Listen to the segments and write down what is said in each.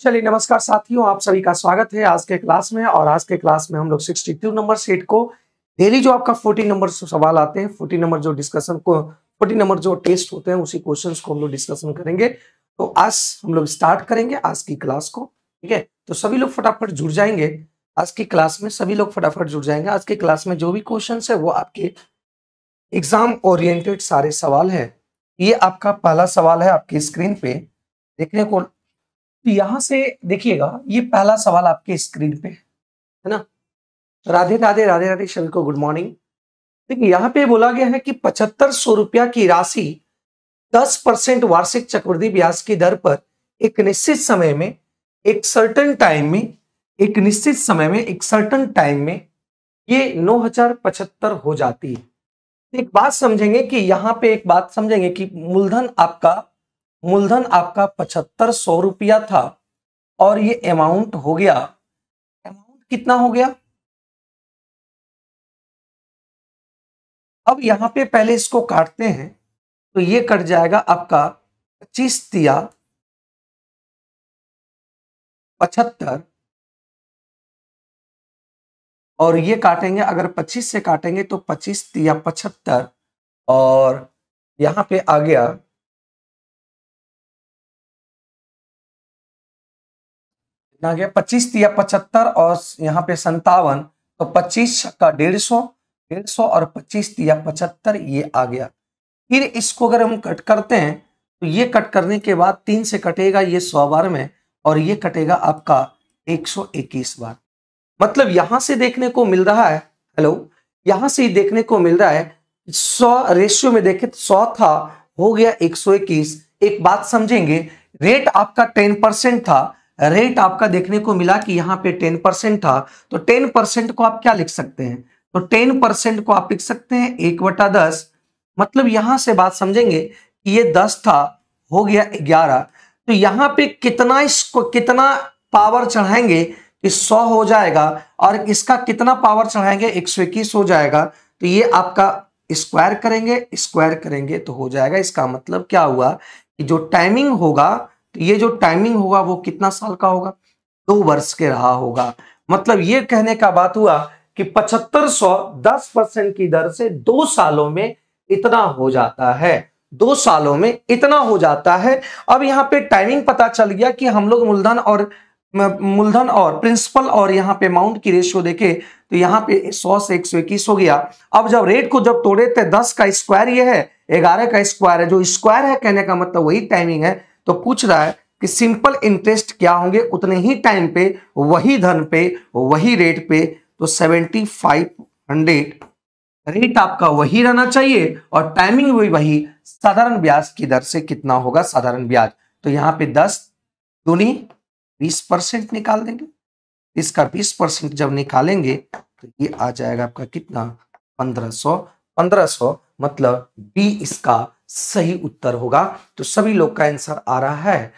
चलिए नमस्कार साथियों आप सभी का स्वागत है आज के क्लास में और आज के क्लास में हम लोग 62 नंबर सेट को डेली जो आपका 40 नंबर सवाल आते हैं 40 नंबर जो डिस्कशन को 40 नंबर जो टेस्ट होते हैं उसी क्वेश्चन को हम लोग डिस्कशन करेंगे तो आज हम लोग स्टार्ट करेंगे आज की क्लास को ठीक है तो सभी लोग फटाफट जुड़ जाएंगे आज की क्लास में सभी लोग फटाफट जुड़ जाएंगे आज के क्लास में जो भी क्वेश्चन है वो आपके एग्जाम ओरिएंटेड सारे सवाल है ये आपका पहला सवाल है आपकी स्क्रीन पे देखने को तो यहां से देखिएगा ये पहला सवाल आपके स्क्रीन पे है ना राधे राधे राधे राधे शरीर को गुड मॉर्निंग देखिए यहाँ पे बोला गया है कि पचहत्तर सौ रुपया की राशि दस परसेंट वार्षिक चक्रवृद्धि ब्याज की दर पर एक निश्चित समय में एक सर्टन टाइम में एक निश्चित समय में एक सर्टन टाइम में ये नौ हजार पचहत्तर हो जाती है एक बात समझेंगे कि यहाँ पे एक बात समझेंगे कि मूलधन आपका मूलधन आपका पचहत्तर सौ रुपया था और ये अमाउंट हो गया अमाउंट कितना हो गया अब यहां पे पहले इसको काटते हैं तो ये कट जाएगा आपका पच्चीस तिया पचहत्तर और ये काटेंगे अगर 25 से काटेंगे तो 25 या 75 और यहाँ पे आ गया कितना गया पच्चीस या पचहत्तर और यहाँ पे संतावन तो पच्चीस का डेढ़ सौ डेढ़ सौ और पच्चीस या पचहत्तर ये आ गया फिर इसको अगर हम कट करते हैं तो ये कट करने के बाद तीन से कटेगा ये सौ बार में और ये कटेगा आपका एक सौ इक्कीस बार मतलब यहां से देखने को मिल रहा है हेलो यहां से देखने को मिल रहा है सौ रेशियो में देखे तो सौ था हो गया एक सौ इक्कीस एक बात समझेंगे रेट आपका टेन परसेंट था रेट आपका देखने को मिला कि यहाँ पे टेन परसेंट था तो टेन परसेंट को आप क्या लिख सकते हैं तो टेन परसेंट को आप लिख सकते हैं एक वटा दस मतलब यहां से बात समझेंगे कि ये दस था हो गया ग्यारह तो यहाँ पे कितना इसको कितना पावर चढ़ाएंगे कि सौ हो जाएगा और इसका कितना पावर चढ़ाएंगे एक सौ इक्कीस हो जाएगा तो ये आपका स्क्वायर करेंगे स्क्वायर करेंगे तो हो जाएगा इसका मतलब क्या हुआ कि जो टाइमिंग होगा तो ये जो टाइमिंग होगा वो कितना साल का होगा दो वर्ष के रहा होगा मतलब ये कहने का बात हुआ कि पचहत्तर सौ दस परसेंट की दर से दो सालों में इतना हो जाता है दो सालों में इतना हो जाता है अब यहाँ पे टाइमिंग पता चल गया कि हम लोग मूलधन और मूलधन और प्रिंसिपल और यहाँ पे अमाउंट की रेशियो देखे तो यहाँ पे 100 से 121 हो गया अब जब रेट को जब तोड़े थे तो 10 का स्क्वायर ये है 11 का स्क्वायर है जो स्क्वायर है कहने का मतलब वही टाइमिंग है तो पूछ रहा है कि सिंपल इंटरेस्ट क्या होंगे उतने ही टाइम पे वही धन पे वही रेट पे तो सेवेंटी फाइव हंड्रेड रेट आपका वही रहना चाहिए और टाइमिंग भी वही साधारण ब्याज की दर से कितना होगा साधारण ब्याज तो यहाँ पे दस दूनी बीस परसेंट निकाल देंगे इसका बीस परसेंट जब निकालेंगे तो ये आ जाएगा आपका कितना पंद्रह सौ पंद्रह सौ मतलब बी इसका सही उत्तर होगा तो सभी लोग का आंसर आ रहा है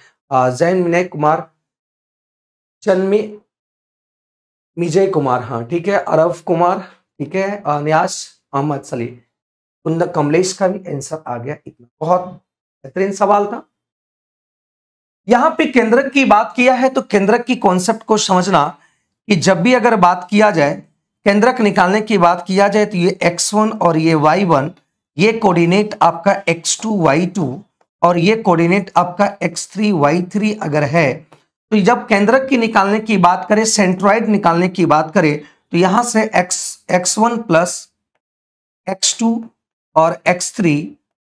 जैन विनय कुमार जन्मे विजय कुमार हाँ ठीक है अरब कुमार ठीक है न्यास अहमद सलीम कुंद कमलेश का भी आंसर आ गया इतना बहुत बेहतरीन सवाल था यहां पे केंद्रक की बात किया है तो केंद्रक की कॉन्सेप्ट को समझना कि जब भी अगर बात किया जाए केंद्रक निकालने की बात किया जाए तो ये x1 और ये y1 ये कोऑर्डिनेट आपका x2 y2 और ये कोऑर्डिनेट आपका x3 y3 अगर है तो जब केंद्रक की निकालने की बात करें सेंट्रॉइड निकालने की बात करें तो यहां से x x1 प्लस x2 और x3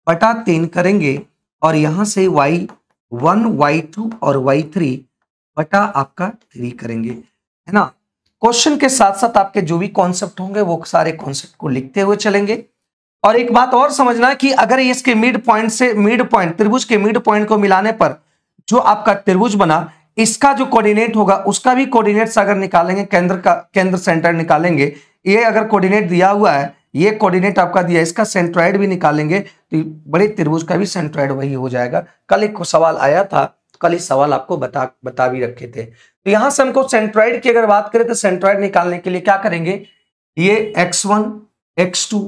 बटा तीन करेंगे और यहां से y1 y2 और y3 बटा आपका थ्री करेंगे है ना क्वेश्चन के साथ साथ आपके जो भी कॉन्सेप्ट होंगे वो सारे कॉन्सेप्ट को लिखते हुए चलेंगे और एक बात और समझना कि अगर इसके मिड पॉइंट से मिड पॉइंट त्रिभुज के मिड पॉइंट को मिलाने पर जो आपका त्रिभुज बना इसका जो कोऑर्डिनेट होगा उसका भी कोऑर्डिनेट्स अगर निकालेंगे केंद्र का केंद्र सेंटर निकालेंगे ये अगर कोऑर्डिनेट दिया हुआ है ये कोऑर्डिनेट आपका दिया इसका सेंट्रॉइड भी निकालेंगे तो बड़े त्रिभुज का भी सेंट्रॉइड वही हो जाएगा कल एक सवाल आया था कल इस सवाल आपको बता बता भी रखे थे तो यहां से हमको सेंट्रॉइड की अगर बात करें तो सेंट्रॉइड निकालने के लिए क्या करेंगे ये x one x two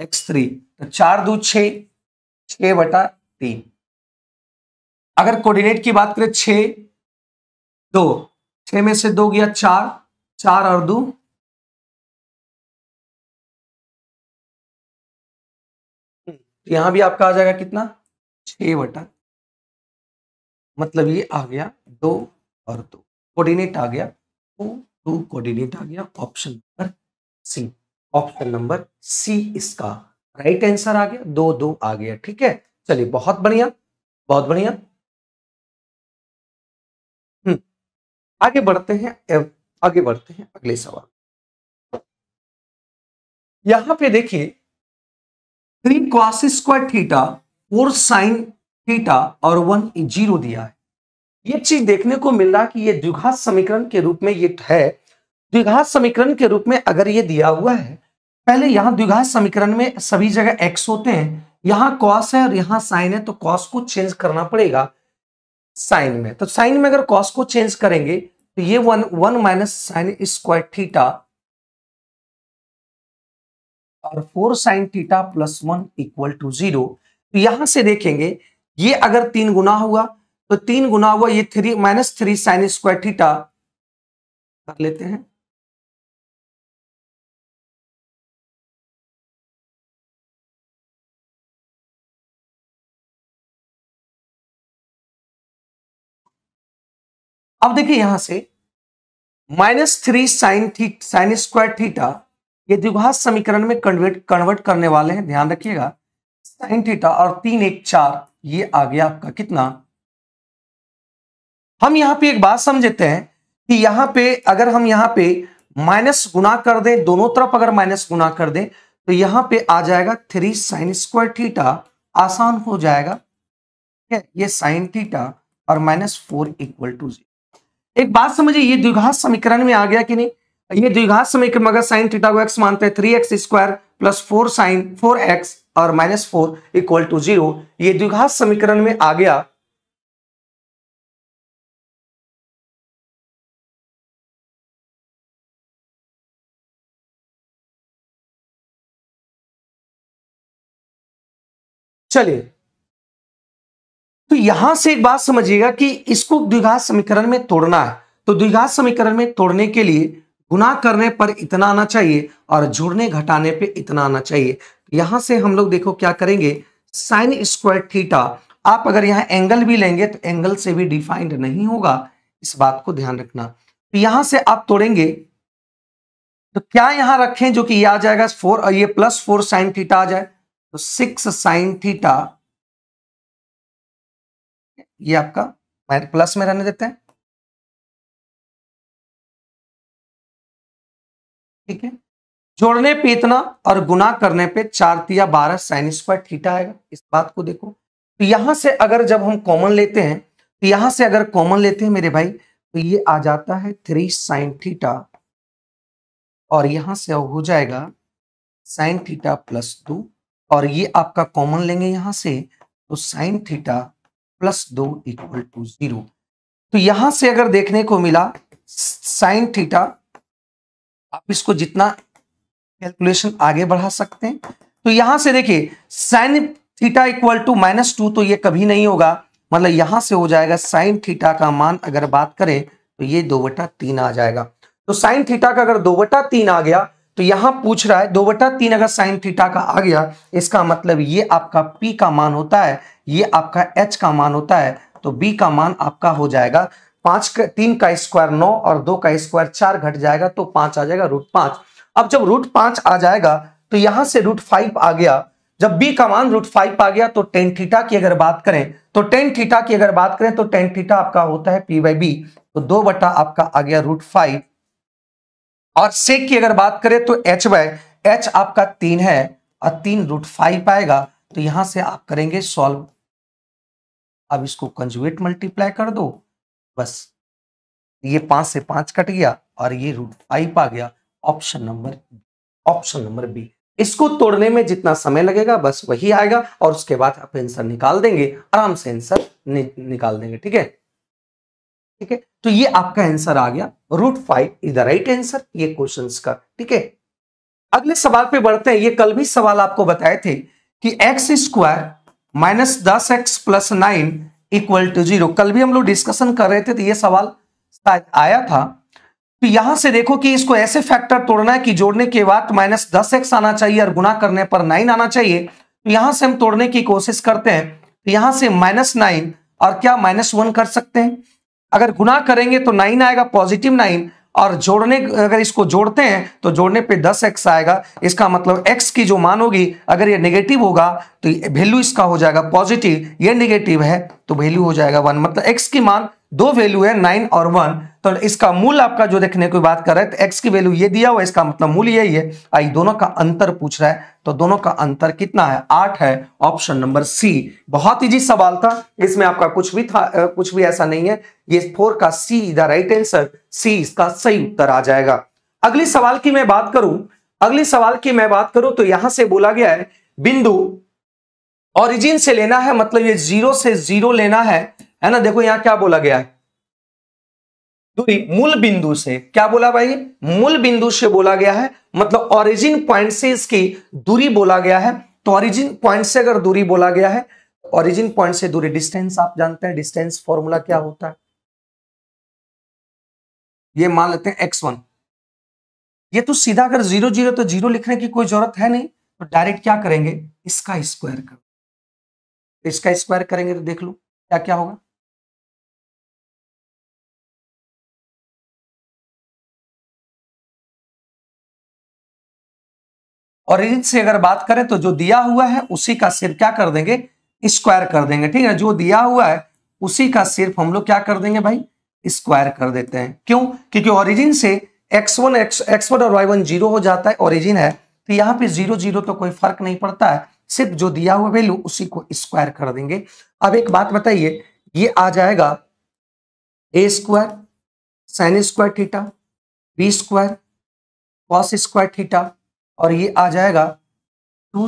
x three तो चार दो छ बटा तीन अगर कोऑर्डिनेट की बात करें छ दो छ में से दो गया चार चार और दो तो यहां भी आपका आ जाएगा कितना छ बटा मतलब ये आ गया दो और दो कोऑर्डिनेट आ गया टू टू कोऑर्डिनेट आ गया option number C option number C इसका राइट आंसर आ गया दो दो आ गया ठीक है चलिए बहुत बढ़िया बहुत बढ़िया हम्म, आगे बढ़ते हैं आगे बढ़ते हैं अगले सवाल यहां पे देखिए three cos square theta four sine theta और वन जीरो दिया है ये चीज देखने को मिल रहा कि ये द्विघात समीकरण के रूप में ये है द्विघात समीकरण के रूप में अगर ये दिया हुआ है पहले यहां द्विघात समीकरण में सभी जगह एक्स होते हैं यहां कॉस है और यहां साइन है तो कॉस को चेंज करना पड़ेगा साइन में तो साइन में अगर कॉस को चेंज करेंगे तो ये one one minus sine square theta और four sine theta plus one equal to zero तो यहां से देखेंगे ये अगर तीन गुना हुआ तो तीन गुना हुआ ये three minus three sine square theta कर लेते हैं अब देखिए यहां से माइनस थ्री साइन थी साइन स्क्वायर थीटा ये द्विघात समीकरण में कन्वर्ट कन्वर्ट करने वाले हैं ध्यान रखिएगा साइन थीटा और तीन एक चार ये आ गया आपका कितना हम यहां पे एक बात समझते हैं कि यहां पे अगर हम यहां पे माइनस गुना कर दें दोनों तरफ अगर माइनस गुना कर दें तो यहां पे आ जाएगा थ्री साइन स्क्वायर थीटा आसान हो जाएगा ठीक है ये साइन थीटा और minus four equal to zero एक बात समझिए ये द्विघात समीकरण में आ गया कि नहीं ये द्विघात समीकरण अगर साइन थीटा को एक्स मानते हैं three x square plus four sine four x और minus four equal to zero ये द्विघात समीकरण में आ गया चलिए तो यहां से एक बात समझिएगा कि इसको द्विघात समीकरण में तोड़ना है तो द्विघात समीकरण में तोड़ने के लिए गुना करने पर इतना आना चाहिए और जोड़ने घटाने पे इतना आना चाहिए यहां से हम लोग देखो क्या करेंगे साइन स्क्वायर थीटा आप अगर यहां एंगल भी लेंगे तो एंगल से भी डिफाइंड नहीं होगा इस बात को ध्यान रखना तो यहां से आप तोड़ेंगे तो क्या यहां रखें जो कि ये आ जाएगा फोर और ये प्लस फोर साइन थीटा आ जाए तो सिक्स साइन थीटा ये आपका प्लस में रहने देते हैं ठीक है जोड़ने पे इतना और गुना करने पे चार तिया बारह साइन स्क्वायर थीटा आएगा इस बात को देखो तो यहां से अगर जब हम कॉमन लेते हैं तो यहां से अगर कॉमन लेते हैं मेरे भाई तो ये आ जाता है थ्री साइन थीटा और यहां से हो जाएगा साइन थीटा प्लस टू और ये आपका कॉमन लेंगे यहां से तो साइन थीटा प्लस दो इक्वल टू जीरो तो यहां से अगर देखने को मिला साइन थीटा आप इसको जितना कैलकुलेशन आगे बढ़ा सकते हैं तो यहां से देखिए sine theta equal to minus two तो ये कभी नहीं होगा मतलब यहां से हो जाएगा साइन थीटा का मान अगर बात करें तो ये दो बटा तीन आ जाएगा तो साइन थीटा का अगर दो बटा तीन आ गया तो यहां पूछ रहा है दो बटा तीन अगर साइन थीटा का आ गया इसका मतलब ये आपका पी का मान होता है ये आपका एच का मान होता है तो बी का मान आपका हो जाएगा पांच का तीन का स्क्वायर नौ और दो का स्क्वायर चार घट जाएगा तो पांच आ जाएगा रूट पांच अब जब रूट पांच आ जाएगा तो यहां से रूट फाइव आ गया जब बी का मान रूट फाइव आ गया तो टेन थीटा की अगर बात करें तो टेन थीटा की अगर बात करें तो टेन थीटा आपका होता है पी बाई बी तो दो बटा आपका आ गया रूट फाइव और सेक की अगर बात करें तो एच बाय एच आपका तीन है और तीन रूट फाइव आएगा तो यहां से आप करेंगे सॉल्व अब इसको कंजुएट मल्टीप्लाई कर दो बस ये पांच से पांच कट गया और ये रूट फाइव आ गया option number option number B इसको तोड़ने में जितना समय लगेगा बस वही आएगा और उसके बाद आप आंसर निकाल देंगे आराम से आंसर नि, निकाल देंगे ठीक है ठीक है तो ये आपका आंसर आ गया root five is the right answer ये क्वेश्चन का ठीक है अगले सवाल पे बढ़ते हैं ये कल भी सवाल आपको बताए थे कि एक्स स्क्वायर माइनस दस x plus nine equal to zero कल भी हम लोग डिस्कशन कर रहे थे तो ये सवाल शायद आया था तो यहां से देखो कि इसको ऐसे फैक्टर तोड़ना है कि जोड़ने के बाद माइनस दस एक्स आना चाहिए और गुना करने पर नाइन आना चाहिए तो यहां से हम तोड़ने की कोशिश करते हैं तो यहां से माइनस नाइन और क्या माइनस वन कर सकते हैं अगर गुना करेंगे तो नाइन आएगा पॉजिटिव नाइन और जोड़ने अगर इसको जोड़ते हैं तो जोड़ने पे 10x आएगा इसका मतलब x की जो मान होगी अगर ये नेगेटिव होगा तो वैल्यू इसका हो जाएगा पॉजिटिव ये नेगेटिव है तो वैल्यू हो जाएगा वन मतलब x की मान दो वैल्यू है नाइन और वन तो इसका मूल आपका जो देखने की बात कर रहे हैं तो एक्स की वैल्यू ये दिया हुआ इसका मतलब मूल यही है आई दोनों का अंतर पूछ रहा है तो दोनों का अंतर कितना है आठ है ऑप्शन नंबर सी बहुत इजी सवाल था इसमें आपका कुछ भी था कुछ भी ऐसा नहीं है ये फोर का C the right answer C इसका सही उत्तर आ जाएगा अगली सवाल की मैं बात करूं अगले सवाल की मैं बात करूं तो यहां से बोला गया है बिंदु ऑरिजिन से लेना है मतलब ये जीरो से जीरो लेना है है ना देखो यहां क्या बोला गया है दूरी मूल बिंदु से क्या बोला भाई मूल बिंदु से बोला गया है मतलब ऑरिजिन पॉइंट से इसकी दूरी बोला गया है तो ऑरिजिन पॉइंट से अगर दूरी बोला गया है ऑरिजिन तो पॉइंट से दूरी डिस्टेंस आप जानते हैं डिस्टेंस फॉर्मूला क्या होता है ये मान लेते हैं एक्स वन ये तो सीधा अगर जीरो जीरो तो जीरो लिखने की कोई जरूरत है नहीं तो डायरेक्ट क्या करेंगे इसका स्क्वायर करो इसका स्क्वायर करेंगे तो देख लो क्या क्या होगा और रीजन से अगर बात करें तो जो दिया हुआ है उसी का सिर्फ क्या कर देंगे स्क्वायर कर देंगे ठीक है जो दिया हुआ है उसी का सिर्फ हम लोग क्या कर देंगे भाई स्क्वायर कर देते हैं क्यों क्योंकि ओरिजिन से x one x x one और वाई वन जीरो हो जाता है ओरिजिन है तो यहाँ पे जीरो जीरो तो कोई फर्क नहीं पड़ता है सिर्फ जो दिया हुआ वैल्यू उसी को स्क्वायर कर देंगे अब एक बात बताइए ये आ जाएगा A square sine square theta B square cos square theta और ये आ जाएगा टू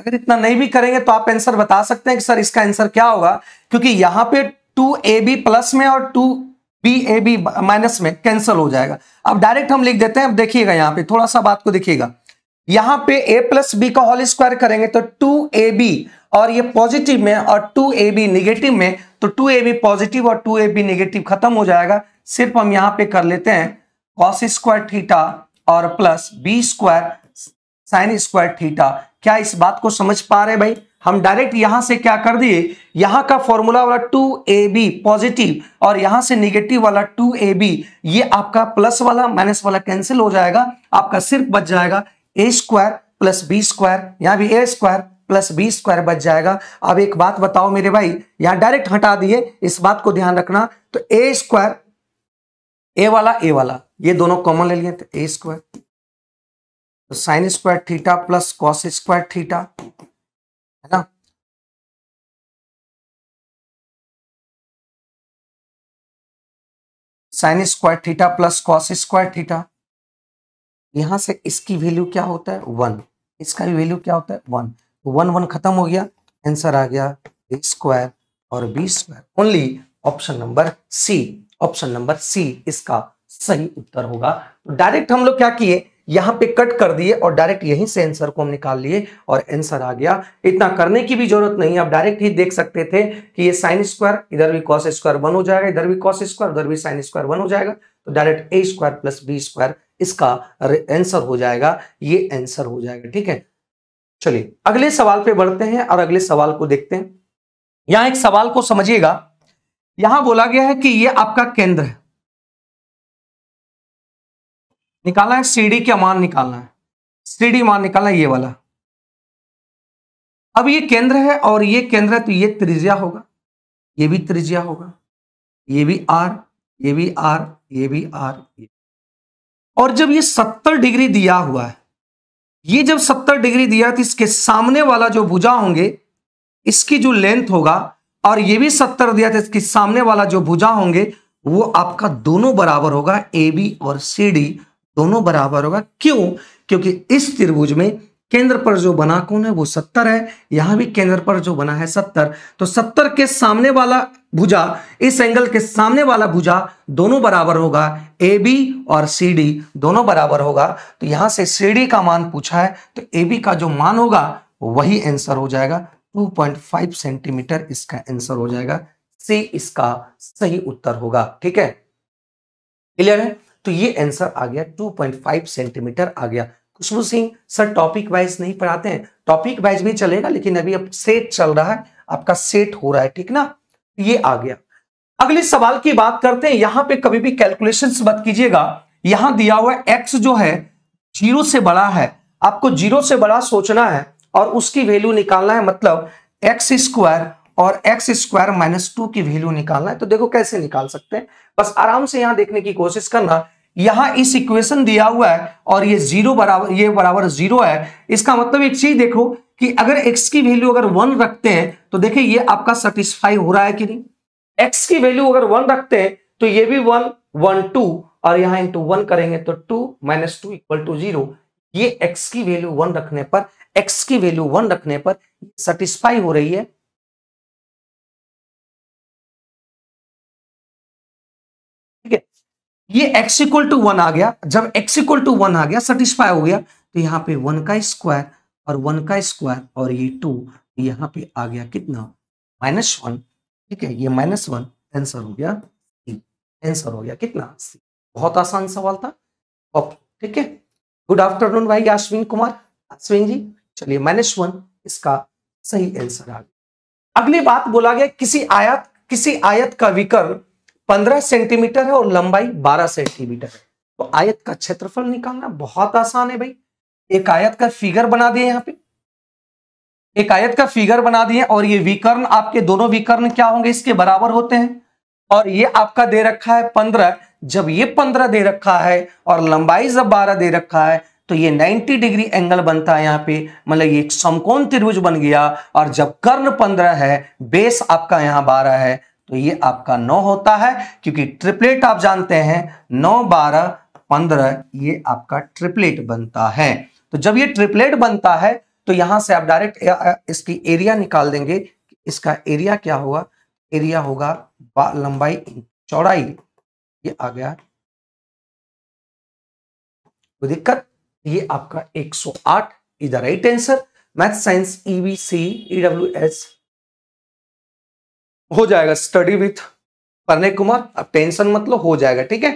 अगर इतना नहीं भी करेंगे तो आप आंसर बता सकते हैं कि सर इसका आंसर क्या होगा क्योंकि यहां पे टू ए बी प्लस में और two B A B minus में कैंसिल हो जाएगा अब डायरेक्ट हम लिख देते हैं अब देखिएगा यहां पे थोड़ा सा बात को देखिएगा यहाँ पे ए प्लस बी का होल स्क्वायर करेंगे तो टू ए बी और ये पॉजिटिव में और टू ए बी निगेटिव में तो टू ए बी पॉजिटिव और टू ए बी निगेटिव खत्म हो जाएगा सिर्फ हम यहाँ पे कर लेते हैं कॉस स्क्वायर थीटा और plus B square sine square theta क्या इस बात को समझ पा रहे भाई हम डायरेक्ट यहां से क्या कर दिए यहां का फॉर्मूला वाला टू ए बी पॉजिटिव और यहां से निगेटिव वाला टू ए बी ये आपका प्लस वाला माइनस वाला कैंसिल हो जाएगा आपका सिर्फ बच जाएगा A square plus B square यहां भी A square plus B square बच जाएगा अब एक बात बताओ मेरे भाई यहां डायरेक्ट हटा दिए इस बात को ध्यान रखना तो ए स्क्वायर ए वाला ए वाला ये दोनों कॉमन ले लिए तो ए स्क्वायर तो sine square theta plus cos square theta है ना sine square theta plus cos square theta यहां से इसकी वैल्यू क्या होता है वन इसका भी वैल्यू क्या होता है वन तो वन वन खत्म हो गया आंसर आ गया ए स्क्वायर और B square only option number C option number C इसका सही उत्तर होगा तो डायरेक्ट हम लोग क्या किए यहां पे कट कर दिए और डायरेक्ट यहीं से आंसर को हम निकाल लिए और आंसर आ गया इतना करने की भी जरूरत नहीं आप डायरेक्ट ही देख सकते थे कि ये साइन स्क्वायर इधर भी कॉस स्क्वायर वन हो जाएगा इधर भी कॉस स्क्वायर उधर भी साइन स्क्वायर वन हो जाएगा तो direct A square plus B square इसका आंसर हो जाएगा ये आंसर हो जाएगा ठीक है चलिए अगले सवाल पे बढ़ते हैं और अगले सवाल को देखते हैं यहां एक सवाल को समझिएगा यहां बोला गया है कि ये आपका केंद्र है निकालना है सीडी का मान निकालना है सीडी मान निकालना है ये वाला अब ये केंद्र है और ये केंद्र है तो ये त्रिज्या होगा ये भी त्रिज्या होगा ये भी आर ये भी आर ये भी आर ये और जब ये सत्तर डिग्री दिया हुआ है ये जब सत्तर डिग्री दिया तो इसके सामने वाला जो भुजा होंगे इसकी जो लेंथ होगा और ये भी सत्तर दिया था तो इसके सामने वाला जो भुजा होंगे वो आपका दोनों बराबर होगा ए बी और सी डी दोनों बराबर होगा क्यों क्योंकि इस त्रिभुज में केंद्र पर जो बना कौन है वो सत्तर है यहां भी केंद्र पर जो बना है सत्तर तो सत्तर के सामने वाला भुजा इस एंगल के सामने वाला भुजा दोनों बराबर होगा ए बी और सी डी दोनों बराबर होगा तो यहां से सी डी का मान पूछा है तो ए बी का जो मान होगा वही आंसर हो जाएगा 2.5 सेंटीमीटर इसका आंसर हो जाएगा सी इसका सही उत्तर होगा ठीक है क्लियर है तो ये आंसर आ गया 2.5 सेंटीमीटर आ गया Khushboo Singh sir topic wise नहीं पढ़ाते हैं टॉपिक वाइज भी चलेगा लेकिन अभी अब सेट चल रहा है आपका सेट हो रहा है ठीक ना ये आ गया अगले सवाल की बात करते हैं यहां पे कभी भी कैलकुलेशन मत कीजिएगा यहां दिया हुआ एक्स जो है जीरो से बड़ा है आपको जीरो से बड़ा सोचना है और उसकी वैल्यू निकालना है मतलब एक्स स्क्वायर और एक्स स्क्वायर माइनस टू की वैल्यू निकालना है तो देखो कैसे निकाल सकते हैं बस आराम से यहां देखने की कोशिश करना यहां इस इक्वेशन दिया हुआ है और ये जीरो बराबर ये बराबर जीरो है इसका मतलब एक चीज देखो कि अगर एक्स की वैल्यू अगर वन रखते हैं तो देखिए ये आपका सेटिस्फाई हो रहा है कि नहीं एक्स की वैल्यू अगर वन रखते हैं तो ये भी वन वन टू और यहां इंटू वन करेंगे तो two minus two equal to zero x की वैल्यू वन रखने पर एक्स की वैल्यू वन रखने पर सेटिस्फाई हो रही है ये x इक्वल टू वन आ गया जब x इक्वल टू वन आ गया सेटिस्फाई हो गया तो यहाँ पे वन का स्क्वायर और वन का स्क्वायर और ये टू यहाँ पे आ गया कितना माइनस वन ठीक है ये माइनस वन आंसर हो गया आंसर हो गया कितना बहुत आसान सवाल था ओके ठीक है गुड आफ्टरनून भाई अश्विन कुमार अश्विन जी चलिए माइनस वन इसका सही आंसर आ गया अगली बात बोला गया किसी आयत किसी आयत का विकर्ण 15 सेंटीमीटर है और लंबाई 12 सेंटीमीटर है तो आयत का क्षेत्रफल निकालना बहुत आसान है भाई एक आयत का फिगर बना दिए यहाँ पे एक आयत का फिगर बना दिए और ये विकर्ण आपके दोनों विकर्ण क्या होंगे इसके बराबर होते हैं और ये आपका दे रखा है पंद्रह जब ये पंद्रह दे रखा है और लंबाई जब बारह दे रखा है तो ये 90 डिग्री एंगल बनता है यहाँ पे मतलब ये एक समकोण त्रिभुज बन गया और जब कर्ण पंद्रह है बेस आपका यहाँ बारह है तो ये आपका नौ होता है क्योंकि ट्रिपलेट आप जानते हैं नौ बारह पंद्रह ये आपका ट्रिपलेट बनता है तो जब ये ट्रिपलेट बनता है तो यहां से आप डायरेक्ट इसकी एरिया निकाल देंगे इसका एरिया क्या होगा एरिया होगा लंबाई चौड़ाई ये आ गया तो दिक्कत ये आपका 108 is the right answer math science EVC EW S हो जाएगा स्टडी विथ प्रणय कुमार अब टेंशन मतलब हो जाएगा ठीक है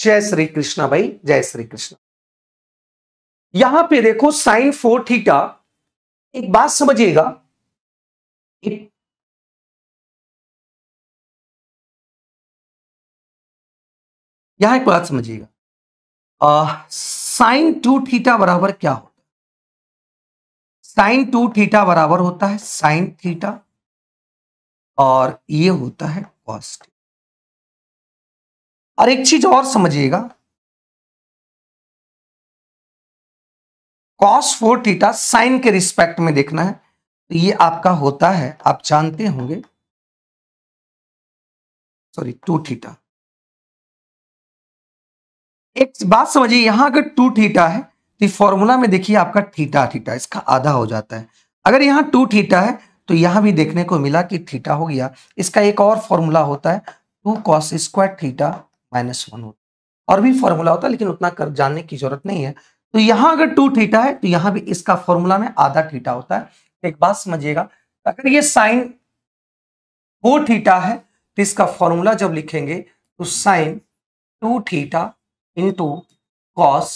जय श्री कृष्णा भाई जय श्री कृष्णा यहां पे देखो साइन फोर थीटा एक बात समझिएगा यहां एक बात समझिएगा साइन टू थीटा बराबर क्या हो साइन टू थीटा बराबर होता है साइन थीटा और ये होता है कॉस्ट और एक चीज और समझिएगा कॉस फोर थीटा साइन के रिस्पेक्ट में देखना है तो ये आपका होता है आप जानते होंगे सॉरी टू थीटा एक बात समझिए यहां अगर टू थीटा है तो फॉर्मूला में देखिए आपका थीटा थीटा इसका आधा हो जाता है अगर यहाँ टू थीटा है तो यहाँ भी देखने को मिला कि थीटा हो गया इसका एक और फॉर्मूला होता है two cos square theta minus one होता और भी फॉर्मूला होता है लेकिन उतना कर जानने की जरूरत नहीं है तो यहाँ अगर टू थीटा है तो यहाँ भी इसका फॉर्मूला में आधा थीटा होता है एक बात समझिएगा अगर ये साइन वो थीटा है तो इसका फॉर्मूला जब लिखेंगे तो sine two theta into cos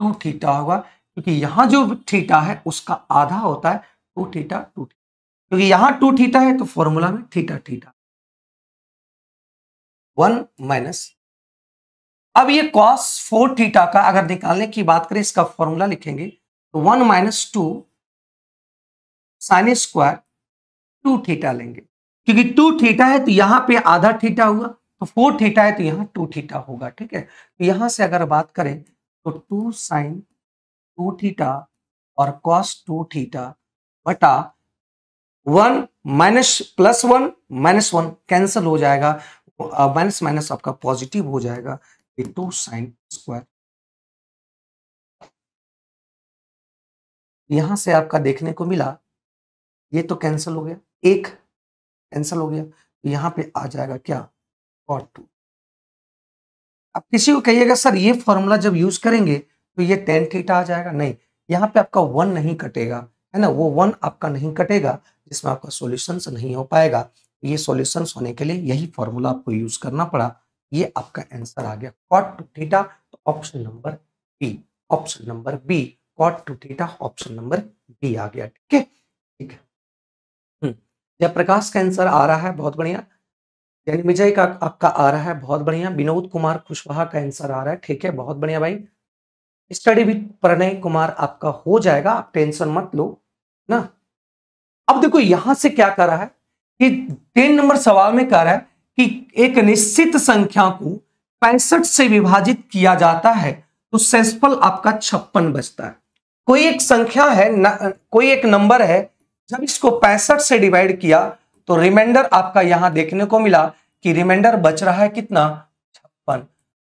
two theta होगा क्योंकि यहां जो थीटा है उसका आधा होता है टू थीटा टू थीटा क्योंकि यहां टू थीटा है तो फॉर्मूला में थीटा थीटा वन माइनस अब ये कॉस फोर थीटा का अगर निकालने की बात करें इसका फॉर्मूला लिखेंगे तो one minus two sine square two theta लेंगे क्योंकि टू थीटा है तो यहां पे आधा थीटा हुआ तो फोर थीटा है तो यहां टू थीटा होगा ठीक है तो यहां से अगर बात करें तो टू साइन टू थीटा और कॉस टू थीटा बटा one minus plus one minus one cancel हो जाएगा माइनस माइनस आपका पॉजिटिव हो जाएगा ये टू साइन स्क्वायर यहां से आपका देखने को मिला ये तो कैंसिल हो गया एक कैंसिल हो गया तो यहाँ पे आ जाएगा क्या और टू अब किसी को कहिएगा सर ये फॉर्मूला जब यूज करेंगे तो ये टेन थीटा आ जाएगा नहीं यहाँ पे आपका वन नहीं कटेगा है ना वो वन आपका नहीं कटेगा जिसमें आपका सोल्यूशन नहीं हो पाएगा ये सोल्यूशन होने के लिए यही फॉर्मूला आपको यूज करना पड़ा ये आपका आंसर आ गया कॉट टू थीटा तो option number B option number B cot two theta option number B आ गया ठीक है ठीक है हम्म, जयप्रकाश का आंसर आ रहा है बहुत बढ़िया यानी विजय का आपका आ रहा है बहुत बढ़िया विनोद कुमार कुशवाहा का आंसर आ रहा है ठीक है बहुत बढ़िया भाई स्टडी विद प्रणय कुमार आपका हो जाएगा आप टेंशन मत लो ना अब देखो यहां से क्या कर रहा है कि तीन नंबर सवाल में कह रहा है कि एक निश्चित संख्या को पैंसठ से विभाजित किया जाता है तो सेसफल आपका छप्पन बचता है कोई एक संख्या है न, कोई एक नंबर है जब इसको पैंसठ से डिवाइड किया तो रिमाइंडर आपका यहां देखने को मिला कि रिमाइंडर बच रहा है कितना छप्पन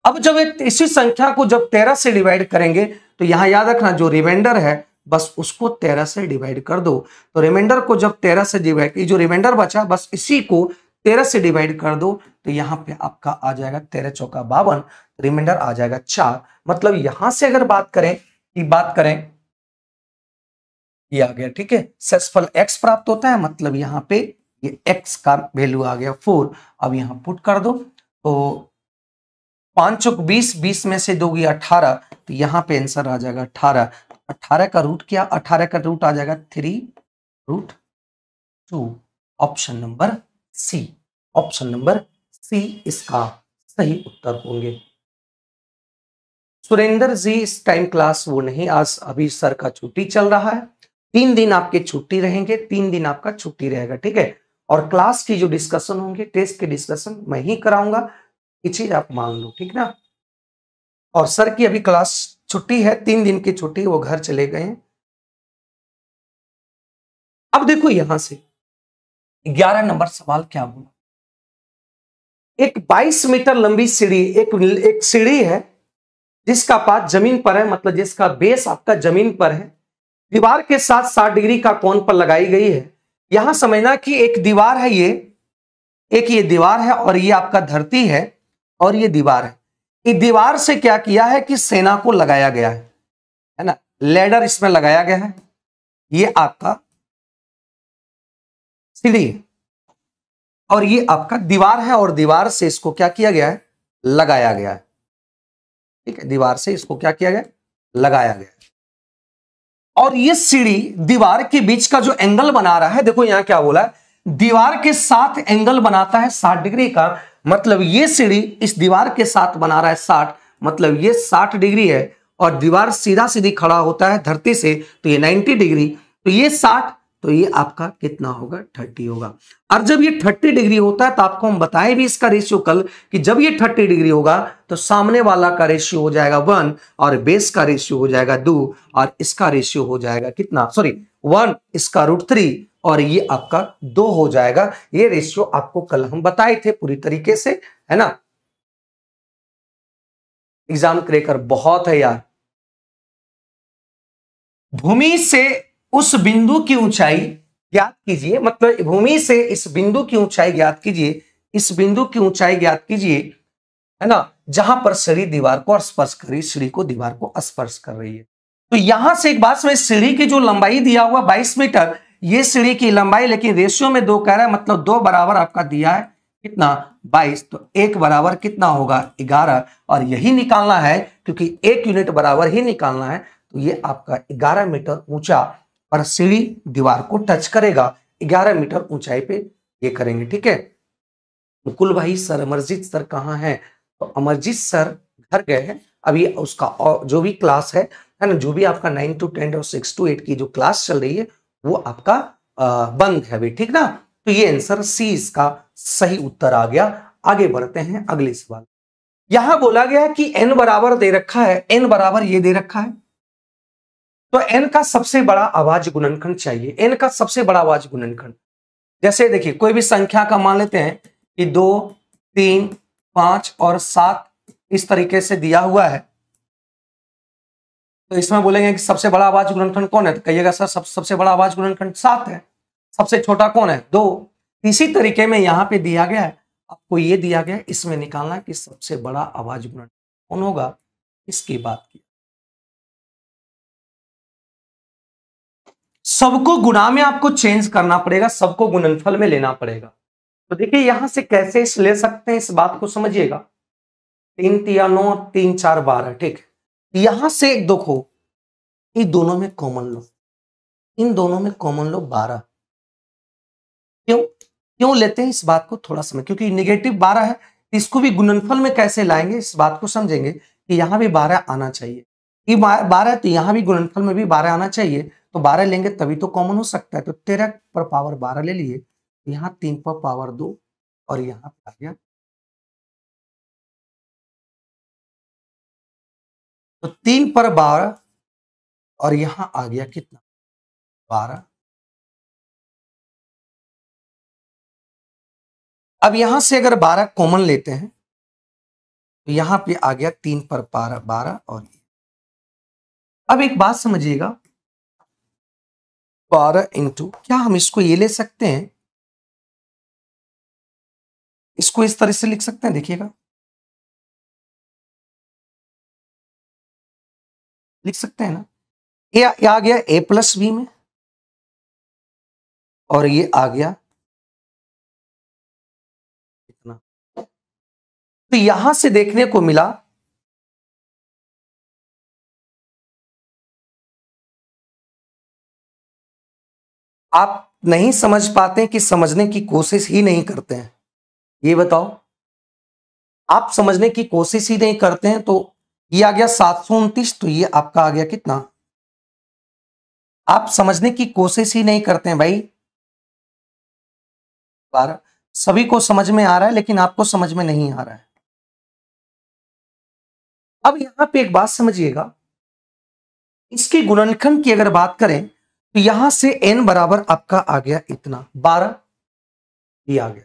अब जब एक इसी संख्या को जब तेरह से डिवाइड करेंगे तो यहां याद रखना जो रिमाइंडर है बस उसको तेरह से डिवाइड कर दो तो रिमाइंडर को जब तेरह से डिवाइड जो रिमाइंडर बचा बस इसी को तेरह से डिवाइड कर दो तो यहाँ पे आपका आ जाएगा तेरह चौका बावन रिमाइंडर आ जाएगा चार मतलब यहां से अगर बात करें कि बात करें ये आ गया ठीक है सेसफल एक्स प्राप्त होता है मतलब यहाँ पे ये एक्स का वैल्यू आ गया फोर अब यहां पुट कर दो तो पांच चौक बीस बीस में से दोगी अठारह तो यहां पे आंसर आ जाएगा अठारह अठारह का रूट क्या अठारह का रूट आ जाएगा three root two option number C option number C इसका सही उत्तर होंगे सुरेंद्र जी इस टाइम क्लास वो नहीं आज अभी सर का छुट्टी चल रहा है तीन दिन आपके छुट्टी रहेंगे तीन दिन आपका छुट्टी रहेगा ठीक है और क्लास की जो डिस्कशन होंगे टेस्ट के डिस्कशन मैं ही कराऊंगा ये चीज आप मान लो ठीक ना और सर की अभी क्लास छुट्टी है तीन दिन की छुट्टी वो घर चले गए अब देखो यहां से ग्यारह नंबर सवाल क्या बोला एक 22 मीटर लंबी सीढ़ी एक एक सीढ़ी है जिसका पास जमीन पर है मतलब जिसका बेस आपका जमीन पर है दीवार के साथ 60 डिग्री का कोण पर लगाई गई है यहां समझना कि एक दीवार है ये एक ये दीवार है और ये आपका धरती है और ये दीवार है इस दीवार से क्या किया है कि सेना को लगाया गया है है ना लेडर इसमें लगाया गया है ये आपका सीढ़ी है और ये आपका दीवार है और दीवार से इसको क्या किया गया है लगाया गया है ठीक है दीवार से इसको क्या किया गया लगाया गया है और ये सीढ़ी दीवार के बीच का जो एंगल बना रहा है देखो यहां क्या बोला है दीवार के साथ एंगल बनाता है साठ डिग्री का मतलब ये सीढ़ी इस दीवार के साथ बना रहा है साठ मतलब ये साठ डिग्री है और दीवार सीधा सीधी खड़ा होता है धरती से तो ये नाइन्टी डिग्री तो ये साठ तो ये आपका कितना होगा थर्टी होगा और जब ये थर्टी डिग्री होता है तो आपको हम बताएं भी इसका रेशियो कल कि जब ये थर्टी डिग्री होगा तो सामने वाला का रेशियो हो जाएगा वन और बेस का रेशियो हो जाएगा दो और इसका रेशियो हो जाएगा कितना सॉरी वन इसका रूट थ्री और ये आपका दो हो जाएगा ये रेशियो आपको कल हम बताए थे पूरी तरीके से है ना एग्जाम क्रेकर बहुत है यार भूमि से उस बिंदु की ऊंचाई ज्ञात कीजिए मतलब भूमि से इस बिंदु की ऊंचाई ज्ञात कीजिए इस बिंदु की ऊंचाई ज्ञात कीजिए है ना जहां पर सीढ़ी दीवार को स्पर्श कर रही सीढ़ी को दीवार को स्पर्श कर रही है तो यहां से एक बात समझ सीढ़ी की जो लंबाई दिया हुआ 22 मीटर ये सीढ़ी की लंबाई लेकिन रेशियो में दो कह रहा है मतलब दो बराबर आपका दिया है कितना 22 तो एक बराबर कितना होगा 11 और यही निकालना है क्योंकि एक यूनिट बराबर ही निकालना है तो ये आपका 11 मीटर ऊंचा पर सीढ़ी दीवार को टच करेगा 11 मीटर ऊंचाई पे ये करेंगे ठीक है मुकुल भाई सर अमरजीत सर कहाँ हैं तो अमरजीत सर घर गए हैं अभी उसका और जो भी क्लास है है ना जो भी आपका नाइन टू टेन और सिक्स टू एट की जो क्लास चल रही है वो आपका बंद है अभी ठीक ना तो ये आंसर सी इसका सही उत्तर आ गया आगे बढ़ते हैं अगले सवाल यहां बोला गया कि एन बराबर दे रखा है एन बराबर ये दे रखा है तो एन का सबसे बड़ा आवाज गुणनखंड चाहिए एन का सबसे बड़ा आवाज गुणनखंड जैसे देखिए कोई भी संख्या का मान लेते हैं कि दो तीन पांच और सात इस तरीके से दिया हुआ है तो इसमें बोलेंगे कि सबसे बड़ा आवाज गुणनखंड कौन है तो कहिएगा सर सब सबसे बड़ा आवाज गुणनखंड सात है सबसे छोटा कौन है दो इसी तरीके में यहां पे दिया गया है आपको ये दिया गया इसमें निकालना कि सबसे बड़ा आवाज गुणनखंड कौन होगा इसकी बात सबको गुना में आपको चेंज करना पड़ेगा सबको गुणनफल में लेना पड़ेगा तो देखिए यहां से कैसे इस ले सकते हैं इस बात को समझिएगा तीन तिया नौ तीन चार बारह ठीक यहां से एक देखो इन दोनों में कॉमन लो इन दोनों में कॉमन लो बारह क्यों क्यों लेते हैं इस बात को थोड़ा समझ क्योंकि निगेटिव बारह है इसको भी गुणनफल में कैसे लाएंगे इस बात को समझेंगे कि यहां भी बारह आना चाहिए बारह तो यहां भी गुणनफल में भी बारह आना चाहिए तो बारह लेंगे तभी तो कॉमन हो सकता है तो तेरह पर पावर बारह ले लिए तो यहाँ तीन पर पावर दो और यहाँ पे आ गया तो तीन पर बारह और यहाँ आ गया कितना बारह अब यहां से अगर बारह कॉमन लेते हैं तो यहां पे आ गया तीन पर बारह और अब एक बात समझिएगा बारह इंटू क्या हम इसको ये ले सकते हैं इसको इस तरह से लिख सकते हैं देखिएगा लिख सकते हैं ना ये आ गया ए प्लस बी में और ये आ गया इतना तो यहां से देखने को मिला आप नहीं समझ पाते कि समझने की कोशिश ही नहीं करते हैं ये बताओ आप समझने की कोशिश ही नहीं करते हैं तो ये आ गया सात सौ उनतीस तो ये आपका आ गया कितना आप समझने की कोशिश ही नहीं करते हैं भाई बारह सभी को समझ में आ रहा है लेकिन आपको समझ में नहीं आ रहा है अब यहां पे एक बात समझिएगा इसके गुणनखंड की अगर बात करें तो यहां से एन बराबर आपका आ गया इतना बारह ये आ गया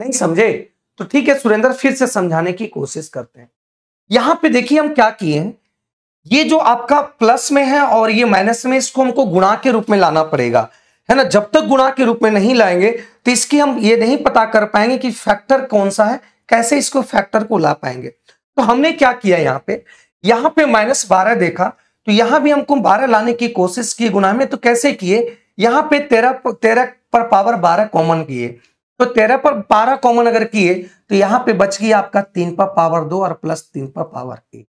नहीं समझे तो ठीक है सुरेंद्र फिर से समझाने की कोशिश करते हैं यहां पे देखिए हम क्या किए हैं ये जो आपका प्लस में है और ये माइनस में इसको हमको गुणा के रूप में लाना पड़ेगा है ना जब तक गुणा के रूप में नहीं लाएंगे तो इसकी हम ये नहीं पता कर पाएंगे कि फैक्टर कौन सा है कैसे इसको फैक्टर को ला पाएंगे तो हमने क्या किया यहाँ पे यहाँ पे माइनस बारह देखा तो यहां भी हमको बारह लाने की कोशिश की गुना में तो कैसे किए यहाँ पे तेरह तेरह पर पावर बारह कॉमन किए तो तेरह पर बारह कॉमन अगर किए तो यहाँ पे बच गया आपका तीन पर पावर दो और प्लस तीन पर पावर एक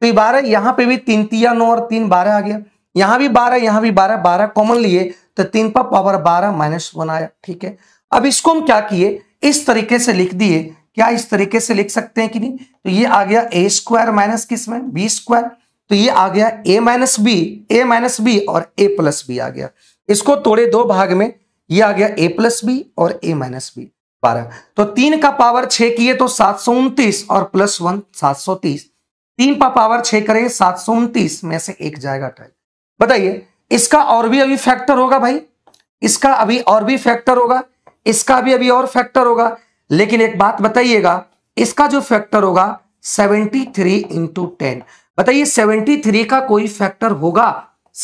तो ये बारह यहाँ पे भी तीन तिया नौ और तीन बारह आ गया यहाँ भी बारह यहाँ भी बारह बारह कॉमन लिए तो तीन पर पावर बारह माइनस वन आया ठीक है अब इसको हम क्या किए इस तरीके से लिख दिए क्या इस तरीके से लिख सकते हैं कि नहीं तो ये आ गया ए स्क्वायर माइनस किस में बी स्क्वायर तो ये आ गया A minus B A minus B और ए प्लस बी आ गया इसको तोड़े दो भाग में ये आ गया ए प्लस बी और ए माइनस बी बारह तो तीन का पावर छह किए तो सात सौ उनतीस और प्लस वन सात सौ तीस तीन पा पावर छह करें सात सौ उनतीस में से एक जाएगा अठाई बताइए इसका और भी अभी फैक्टर होगा भाई इसका अभी और भी फैक्टर होगा इसका भी अभी और फैक्टर होगा लेकिन एक बात बताइएगा इसका जो फैक्टर होगा सेवेंटी थ्री इंटू टेन बताइए सेवेंटी थ्री का कोई फैक्टर होगा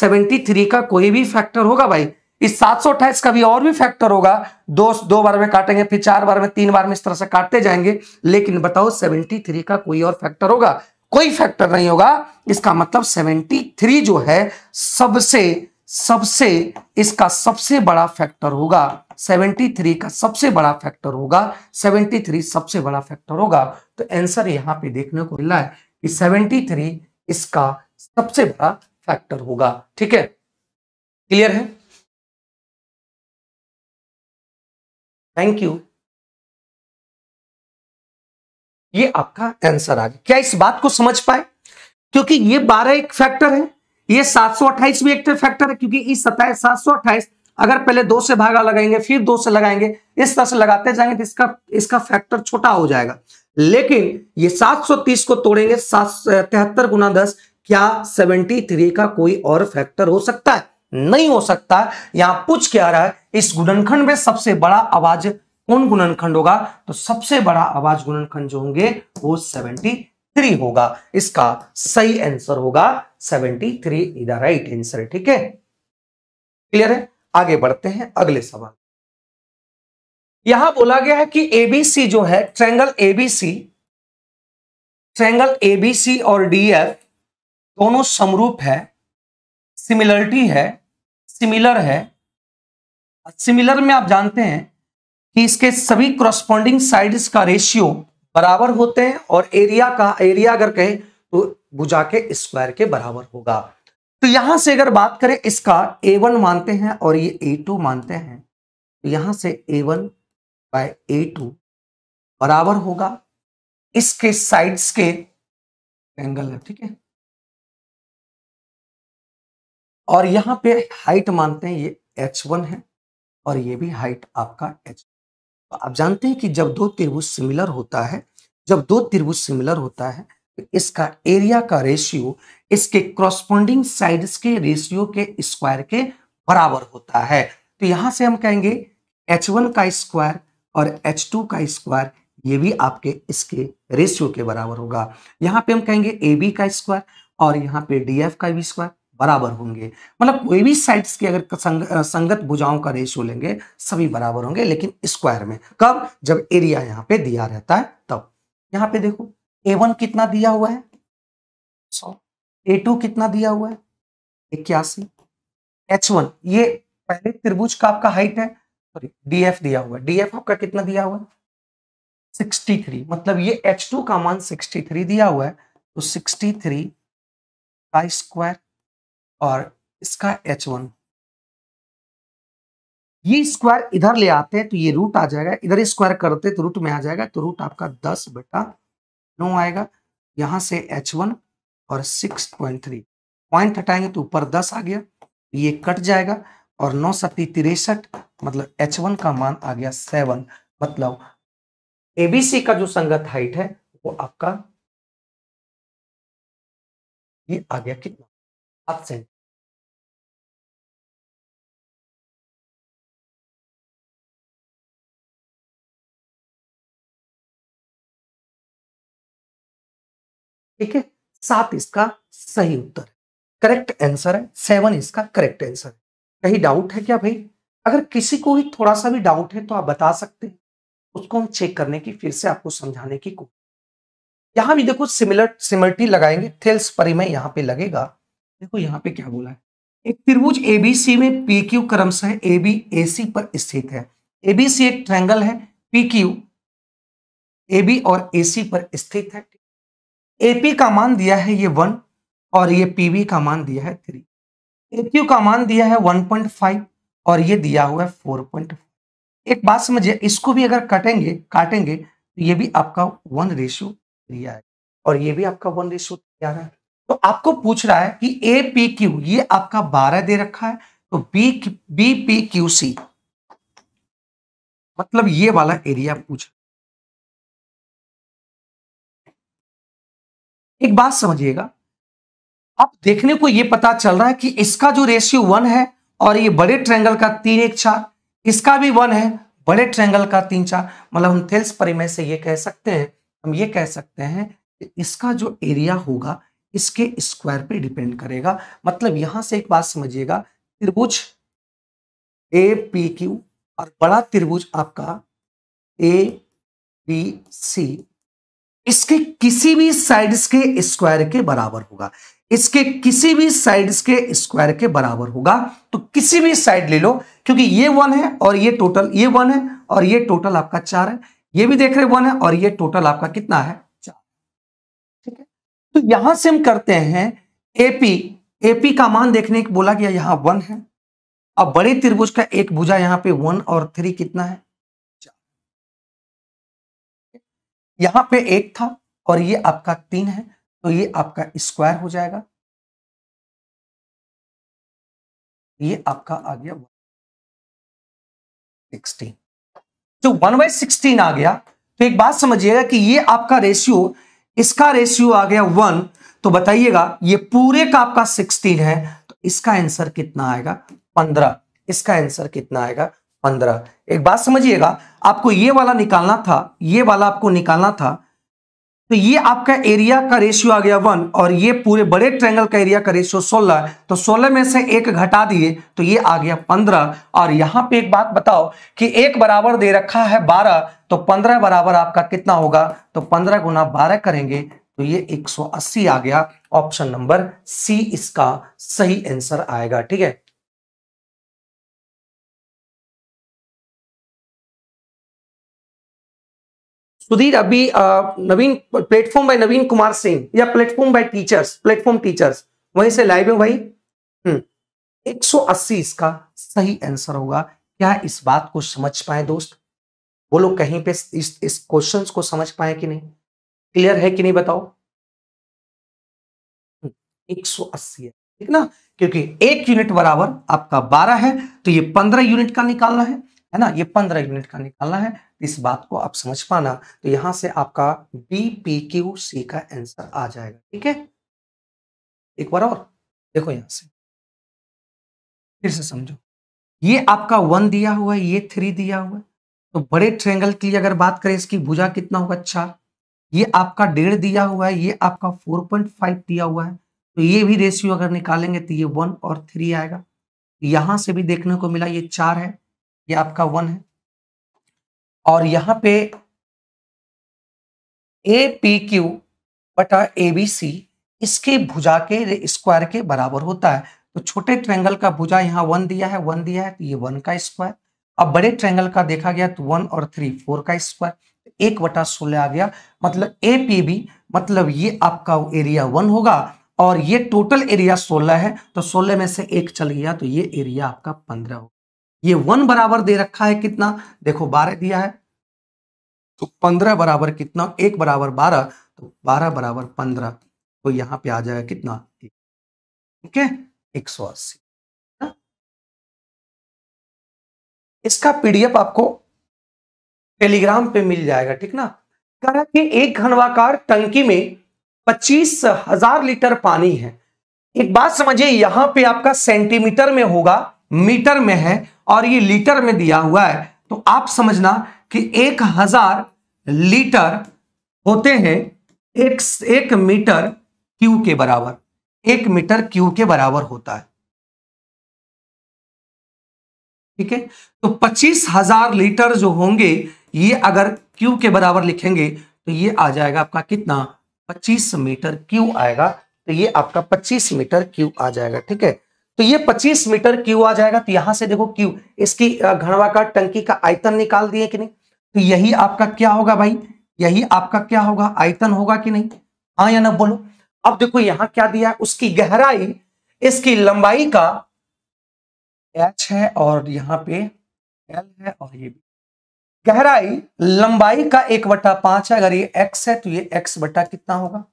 सेवेंटी थ्री का कोई भी फैक्टर होगा भाई इस सात सौ अट्ठाईस का भी और भी फैक्टर होगा दो दो बार में काटेंगे फिर चार बार में तीन बार में इस तरह से काटते जाएंगे लेकिन बताओ 73 का कोई और फैक्टर होगा कोई फैक्टर नहीं होगा इसका मतलब 73 जो है सबसे सबसे इसका सबसे बड़ा फैक्टर होगा 73 का सबसे बड़ा फैक्टर होगा 73 सबसे बड़ा फैक्टर होगा तो आंसर यहां पे देखने को मिला है कि 73 इसका सबसे बड़ा फैक्टर होगा ठीक है क्लियर है थैंक यू ये आपका आंसर आ गया क्या इस बात को समझ पाए क्योंकि ये बारह एक फैक्टर है ये 728 भी एक फैक्टर है क्योंकि इस सतह अट्ठाइस अगर पहले दो से भागा लगाएंगे फिर दो से लगाएंगे इस तरह से लगाते जाएंगे तो इसका इसका फैक्टर छोटा हो जाएगा लेकिन ये 730 को तोड़ेंगे सात तिहत्तर गुना दस क्या 73 का कोई और फैक्टर हो सकता है नहीं हो सकता यहां पूछ क्या रहा है इस गुणनखंड में सबसे बड़ा आवाज कौन गुणनखंड होगा तो सबसे बड़ा आवाज गुणनखंड जो होंगे वो सेवेंटी थ्री होगा इसका सही आंसर होगा seventy three is the right answer ठीक है क्लियर है आगे बढ़ते हैं अगले सवाल यहां बोला गया है कि एबीसी जो है ट्रेंगल एबीसी ट्रेंगल एबीसी और डीएफ दोनों समरूप है सिमिलरिटी है सिमिलर है सिमिलर में आप जानते हैं कि इसके सभी क्रोस्पॉन्डिंग साइड्स का रेशियो बराबर होते हैं और एरिया का एरिया अगर कहें तो बुझा के स्क्वायर के बराबर होगा तो यहां से अगर बात करें इसका ए वन मानते हैं और ये ए टू मानते हैं तो यहां से A one by A two बराबर होगा इसके साइड्स के एंगल है ठीक है और यहां पे हाइट मानते हैं ये h1 है और ये भी हाइट आपका h तो आप जानते हैं कि जब दो त्रिभुज सिमिलर होता है जब दो त्रिभुज सिमिलर होता है तो इसका एरिया का रेशियो इसके क्रॉसपॉन्डिंग साइड्स के रेशियो के स्क्वायर के बराबर होता है तो यहां से हम कहेंगे एच वन का स्क्वायर और एच टू का स्क्वायर ये भी आपके इसके रेशियो के बराबर होगा यहाँ पे हम कहेंगे ए बी का स्क्वायर और यहाँ पे डी एफ का भी स्क्वायर बराबर होंगे मतलब कोई भी साइड्स की अगर संग, संगत भुजाओं का रेशो लेंगे सभी बराबर होंगे लेकिन स्क्वायर में कब जब एरिया यहाँ पे दिया रहता है तब यहाँ पे देखो ए वन कितना दिया हुआ है सौ ए टू कितना दिया हुआ है इक्यासी एच वन ये पहले त्रिभुज का आपका हाइट है सॉरी डी एफ दिया हुआ है डी एफ आपका कितना दिया हुआ है सिक्सटी थ्री मतलब ये एच टू का मान सिक्सटी थ्री दिया हुआ है तो सिक्सटी थ्री का स्क्वायर और इसका एच वन ये स्क्वायर इधर ले आते हैं तो ये रूट आ जाएगा इधर स्क्वायर करते तो रूट में आ जाएगा तो रूट आपका दस बटा नौ आएगा यहां से एच वन और सिक्स पॉइंट थ्री पॉइंट हटाएंगे तो ऊपर दस आ गया ये कट जाएगा और नौ सती तिरसठ मतलब एच वन का मान आ गया सेवन मतलब एबीसी का जो संगत हाइट है वो आपका ये आ गया कितना absent ठीक है सात इसका सही उत्तर करेक्ट आंसर है सेवन इसका करेक्ट आंसर है कहीं डाउट है क्या भाई अगर किसी को भी थोड़ा सा भी डाउट है तो आप बता सकते हैं उसको हम चेक करने की फिर से आपको समझाने की कोशिश यहां भी देखो सिमिलर सिमिलरिटी लगाएंगे थेल्स परिमय यहां पे लगेगा देखो यहाँ पे क्या बोला है एक त्रिभुज एबीसी में पी क्यू क्रमश ए बी ए सी पर स्थित है एबीसी एक ट्रैंगल है पी क्यू ए बी और ए सी पर स्थित है एपी का मान दिया है ये वन और ये पीबी का मान दिया है थ्री ए क्यू का मान दिया है वन पॉइंट फाइव और ये दिया हुआ है फोर फाइव एक बात समझिए इसको भी अगर कटेंगे काटेंगे तो ये भी आपका वन रेशियो थ्री आएगा और ये भी आपका वन रेशियो थ्री आ रहा है तो आपको पूछ रहा है कि ए पी क्यू ये आपका बारह दे रखा है तो B B P Q C मतलब ये वाला एरिया पूछ एक बात समझिएगा अब देखने को यह पता चल रहा है कि इसका जो रेशियो वन है और ये बड़े ट्रैंगल का तीन एक चार इसका भी वन है बड़े ट्रैंगल का तीन चार मतलब हम थेल्स परिमय से ये कह सकते हैं हम ये कह सकते हैं कि इसका जो एरिया होगा इसके स्क्वायर पे डिपेंड करेगा मतलब यहां से एक बात समझिएगा त्रिभुज ए पी क्यू और बड़ा त्रिभुज आपका ए बी सी इसके किसी भी साइड्स के स्क्वायर के बराबर होगा इसके किसी भी साइड्स के स्क्वायर के बराबर होगा तो किसी भी साइड ले लो क्योंकि ये वन है और ये टोटल ये वन है और ये टोटल आपका चार है ये भी देख रहे वन है और ये टोटल आपका कितना है तो यहां से हम करते हैं एपी एपी का मान देखने को बोला गया यहां वन है अब बड़े त्रिभुज का एक भुजा यहां पे वन और थ्री कितना है यहां पे एक था और ये आपका तीन है तो ये आपका स्क्वायर हो जाएगा ये आपका आ गया सिक्सटीन जो तो वन बाई सिक्सटीन आ गया तो एक बात समझिएगा कि ये आपका रेशियो इसका रेशियो आ गया वन तो बताइएगा ये पूरे का आपका सिक्सटीन है तो इसका आंसर कितना आएगा पंद्रह इसका आंसर कितना आएगा पंद्रह एक बात समझिएगा आपको ये वाला निकालना था ये वाला आपको निकालना था तो ये आपका एरिया का रेशियो आ गया वन और ये पूरे बड़े ट्रेंगल का एरिया का रेशियो सोलह तो सोलह में से एक घटा दिए तो ये आ गया पंद्रह और यहां पे एक बात बताओ कि एक बराबर दे रखा है बारह तो पंद्रह बराबर आपका कितना होगा तो पंद्रह गुना बारह करेंगे तो ये 180 आ गया ऑप्शन नंबर सी इसका सही आंसर आएगा ठीक है सुधीर अभी नवीन प्लेटफॉर्म बाय नवीन कुमार सिंह या platform by teachers platform teachers वहीं से लाइव है भाई हम्म, एक 180 इसका सही आंसर होगा क्या इस बात को समझ पाए दोस्त वो लोग कहीं पे इस इस क्वेश्चन को समझ पाए कि नहीं क्लियर है कि नहीं बताओ 180 हम्म, है ठीक ना क्योंकि एक यूनिट बराबर आपका 12 है तो ये 15 यूनिट का निकालना है है ना ये पंद्रह यूनिट का निकालना है इस बात को आप समझ पाना तो यहां से आपका बी पी क्यू सी का आंसर आ जाएगा ठीक है एक बार और देखो यहां से फिर से समझो ये आपका वन दिया हुआ है ये थ्री दिया हुआ है तो बड़े ट्रेंगल के लिए अगर बात करें इसकी भुजा कितना होगा चार ये आपका डेढ़ दिया हुआ है ये आपका फोर पॉइंट फाइव दिया हुआ है तो ये भी रेशियो अगर निकालेंगे तो ये वन और थ्री आएगा यहां से भी देखने को मिला ये चार है ये आपका वन है और यहां पे ए पी क्यू बटा ए बी सी इसके भुजा के स्क्वायर के बराबर होता है तो छोटे ट्रेंगल का भुजा यहाँ वन दिया है वन दिया है तो ये वन का स्क्वायर अब बड़े ट्रेंगल का देखा गया तो वन और थ्री फोर का स्क्वायर तो एक बटा सोलह आ गया मतलब ए पी बी मतलब ये आपका एरिया वन होगा और ये टोटल एरिया सोलह है तो सोलह में से एक चल गया तो ये एरिया आपका पंद्रह होगा ये वन बराबर दे रखा है कितना देखो बारह दिया है तो पंद्रह बराबर कितना एक बराबर बारह तो बारह बराबर पंद्रह तो यहां पे आ जाएगा कितना ठीक है एक सौ अस्सी हाँ? इसका पीडीएफ आपको टेलीग्राम पे मिल जाएगा ठीक ना कह रहा कि एक घनवाकार टंकी में पच्चीस हजार लीटर पानी है एक बात समझिए यहां पे आपका सेंटीमीटर में होगा मीटर में है और ये लीटर में दिया हुआ है तो आप समझना कि एक हजार लीटर होते हैं एक, एक मीटर क्यू के बराबर एक मीटर क्यू के बराबर होता है ठीक है तो पच्चीस हजार लीटर जो होंगे ये अगर क्यू के बराबर लिखेंगे तो ये आ जाएगा आपका कितना पच्चीस मीटर क्यू आएगा तो ये आपका पच्चीस मीटर क्यू आ जाएगा ठीक है तो ये 25 मीटर क्यू आ जाएगा तो यहां से देखो क्यू इसकी घनवाकार टंकी का आयतन निकाल दिए कि नहीं तो यही आपका क्या होगा भाई यही आपका क्या होगा आयतन होगा कि नहीं हाँ या ना बोलो अब देखो यहां क्या दिया है उसकी गहराई इसकी लंबाई का एच है और यहाँ पे एल है और ये भी गहराई लंबाई का एक बटा पांच है अगर ये एक्स है तो ये एक्स बटा कितना होगा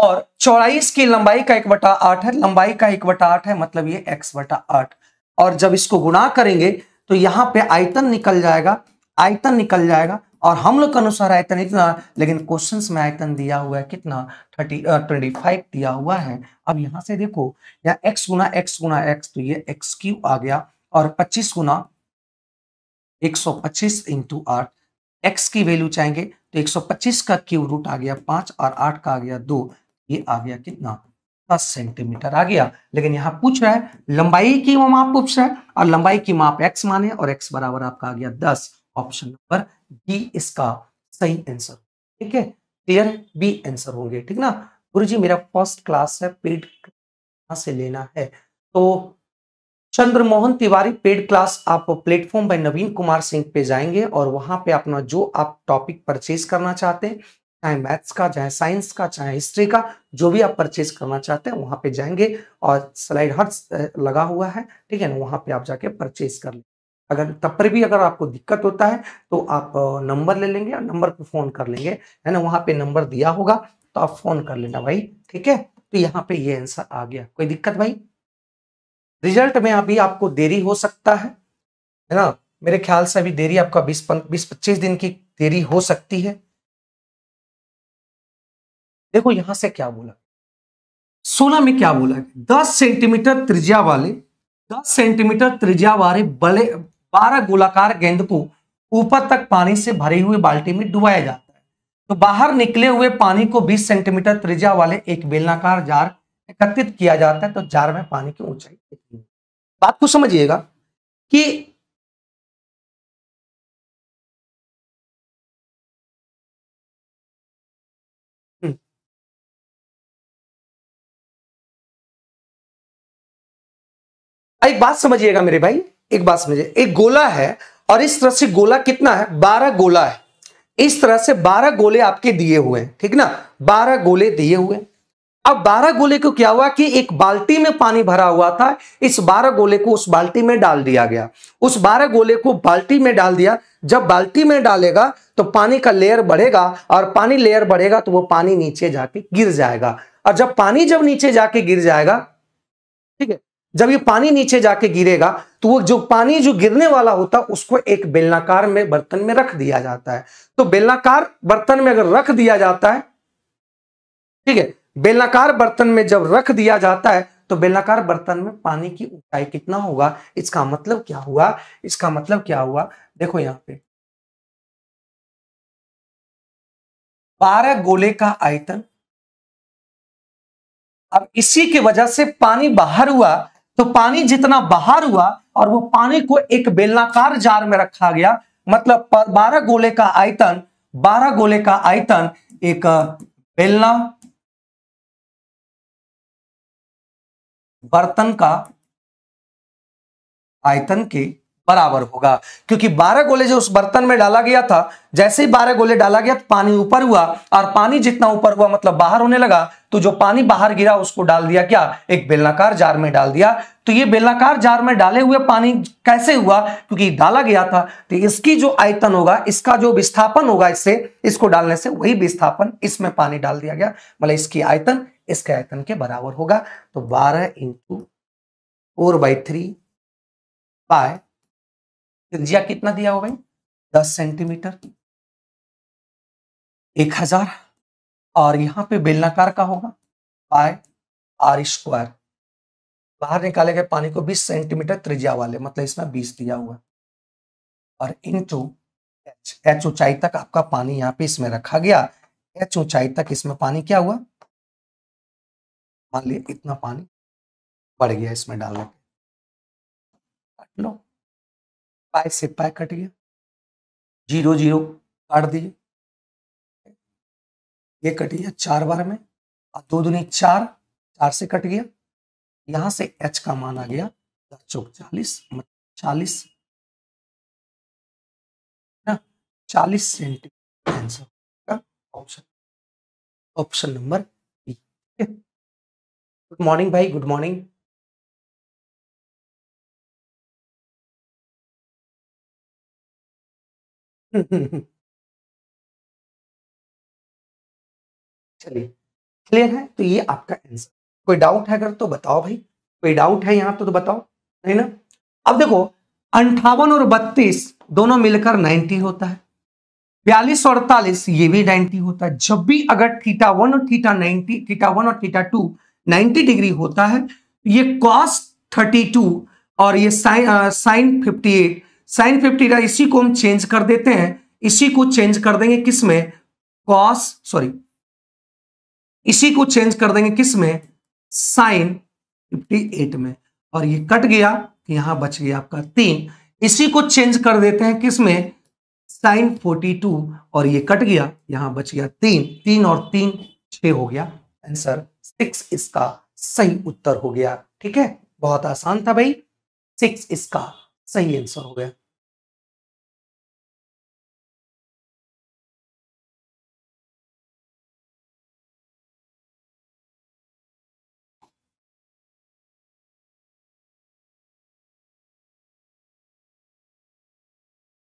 और चौड़ाई इसकी लंबाई का एक बटा आठ है लंबाई का एक बटा आठ है मतलब ये एक्स बटा आठ और जब इसको गुणा करेंगे तो यहाँ पे आयतन निकल जाएगा आयतन निकल जाएगा और हम लोग के अनुसार आयतन इतना लेकिन क्वेश्चन में आयतन दिया हुआ है कितना थर्टी ट्वेंटी फाइव दिया हुआ है अब यहां से देखो या एक्स गुना एक्स गुना एक्स तो ये एक्स क्यू आ गया और पच्चीस गुना एक सौ पच्चीस इंटू आठ एक्स की वैल्यू चाहेंगे तो 125 का क्यूब रूट आ गया पांच और आठ का आ गया दो ये आ गया कितना दस सेंटीमीटर आ गया लेकिन यहां पूछ रहा है लंबाई की वो माप पूछ रहा है और लंबाई की माप एक्स माने और एक्स बराबर आपका आ गया दस ऑप्शन नंबर डी इसका सही आंसर ठीक है क्लियर बी आंसर होंगे ठीक ना गुरु जी मेरा फर्स्ट क्लास है पेड से लेना है तो चंद्रमोहन तिवारी पेड क्लास आप प्लेटफॉर्म बाय नवीन कुमार सिंह पे जाएंगे और वहां पे अपना जो आप टॉपिक परचेज करना चाहते हैं चाहे मैथ्स का चाहे साइंस का चाहे हिस्ट्री का जो भी आप परचेज करना चाहते हैं वहां पे जाएंगे और स्लाइड हर लगा हुआ है ठीक है ना वहां पे आप जाके परचेज कर लें अगर तब पर भी अगर आपको दिक्कत होता है तो आप नंबर ले लेंगे और नंबर पे फोन कर लेंगे है ना वहां पे नंबर दिया होगा तो आप फोन कर लेना भाई ठीक है तो यहाँ पे ये आंसर आ गया कोई दिक्कत भाई रिजल्ट में अभी आपको देरी हो सकता है है ना मेरे ख्याल से अभी देरी आपका बीस बीस पच्चीस दिन की देरी हो सकती है देखो यहां से क्या बोला सोलह में क्या बोला दस सेंटीमीटर त्रिज्या वाले दस सेंटीमीटर त्रिज्या वाले बले बारह गोलाकार गेंद को ऊपर तक पानी से भरे हुए बाल्टी में डुबाया जाता है तो बाहर निकले हुए पानी को 20 सेंटीमीटर त्रिज्या वाले एक बेलनाकार जार एकत्रित किया जाता है तो जार में पानी की ऊंचाई कितनी बात को समझिएगा कि हम्म। एक बात समझिएगा मेरे भाई एक बात समझिए एक गोला है और इस तरह से गोला कितना है बारह गोला है इस तरह से बारह गोले आपके दिए हुए हैं ठीक ना बारह गोले दिए हुए हैं अब बारह गोले को क्या हुआ कि एक बाल्टी में पानी भरा हुआ था इस बारह गोले को उस बाल्टी में डाल दिया गया उस बारह गोले को बाल्टी में डाल दिया जब बाल्टी में डालेगा तो पानी का लेयर बढ़ेगा और पानी लेयर बढ़ेगा तो वो पानी नीचे जाके गिर जाएगा और जब पानी जब नीचे जाके गिर जाएगा ठीक है जब ये पानी नीचे जाके गिरेगा तो वो जो पानी जो गिरने वाला होता है उसको एक बेलनाकार में बर्तन में रख दिया जाता है तो बेलनाकार बर्तन में अगर रख दिया जाता है ठीक है बेलनाकार बर्तन में जब रख दिया जाता है तो बेलनाकार बर्तन में पानी की ऊंचाई कितना होगा इसका मतलब क्या हुआ इसका मतलब क्या हुआ देखो यहां पे बारह गोले का आयतन अब इसी की वजह से पानी बाहर हुआ तो पानी जितना बाहर हुआ और वो पानी को एक बेलनाकार जार में रखा गया मतलब बारह गोले का आयतन बारह गोले का आयतन एक बेलना बर्तन का आयतन के बराबर होगा क्योंकि 12 गोले जो उस बर्तन में डाला गया था जैसे ही 12 गोले डाला गया तो पानी ऊपर हुआ और पानी जितना ऊपर हुआ मतलब बाहर होने लगा तो जो पानी बाहर गिरा उसको डाल दिया क्या एक बेलनाकार जार में डाल दिया तो ये बेलनाकार जार में डाले हुए पानी कैसे हुआ क्योंकि डाला गया था तो इसकी जो आयतन होगा इसका जो विस्थापन होगा इससे इसको डालने से वही विस्थापन इसमें पानी डाल दिया गया मतलब इसकी आयतन इसके आयतन के बराबर होगा तो बारह into four by three pi त्रिज्या कितना दिया हो भाई दस सेंटीमीटर एक हजार और यहां पे बेलनाकार का होगा पाए आर स्क्वायर बाहर निकाले गए पानी को बीस सेंटीमीटर त्रिज्या वाले मतलब इसमें बीस दिया हुआ और इंटू एच एच ऊंचाई तक आपका पानी यहाँ पे इसमें रखा गया एच ऊंचाई तक इसमें पानी क्या हुआ मान लिया इतना पानी बढ़ गया इसमें डालने पे काट लो पाए से पाए कट गया जीरो जीरो काट दिए ये कट गया चार बार में और दो दुनी चार चार से कट गया यहां से एच का मान आ गया दस चौक चालीस मतलब चालीस ना चालीस सेंटीमीटर आंसर का ऑप्शन ऑप्शन नंबर बी ठीक है गुड मॉर्निंग भाई गुड मॉर्निंग चलिए क्लियर है तो ये आपका आंसर कोई डाउट है अगर तो बताओ भाई कोई डाउट है यहां तो, तो बताओ नहीं ना अब देखो अंठावन और बत्तीस दोनों मिलकर नाइन्टी होता है बयालीस और अड़तालीस ये भी नाइन्टी होता है जब भी अगर थीटा वन और थीटा नाइन्टी थीटा वन और थीटा टू 90 डिग्री होता है ये कॉस 32 और ये sine sine eight sine fifty इसी को हम चेंज कर देते हैं इसी को चेंज कर देंगे किस में कॉस सॉरी इसी को चेंज कर देंगे किस में साइन 58 में और ये कट गया यहां बच गया आपका तीन इसी को चेंज कर देते हैं किस में साइन 42 और ये कट गया यहां बच गया तीन तीन और तीन छ हो गया आंसर सिक्स इसका सही उत्तर हो गया ठीक है बहुत आसान था भाई सिक्स इसका सही आंसर हो गया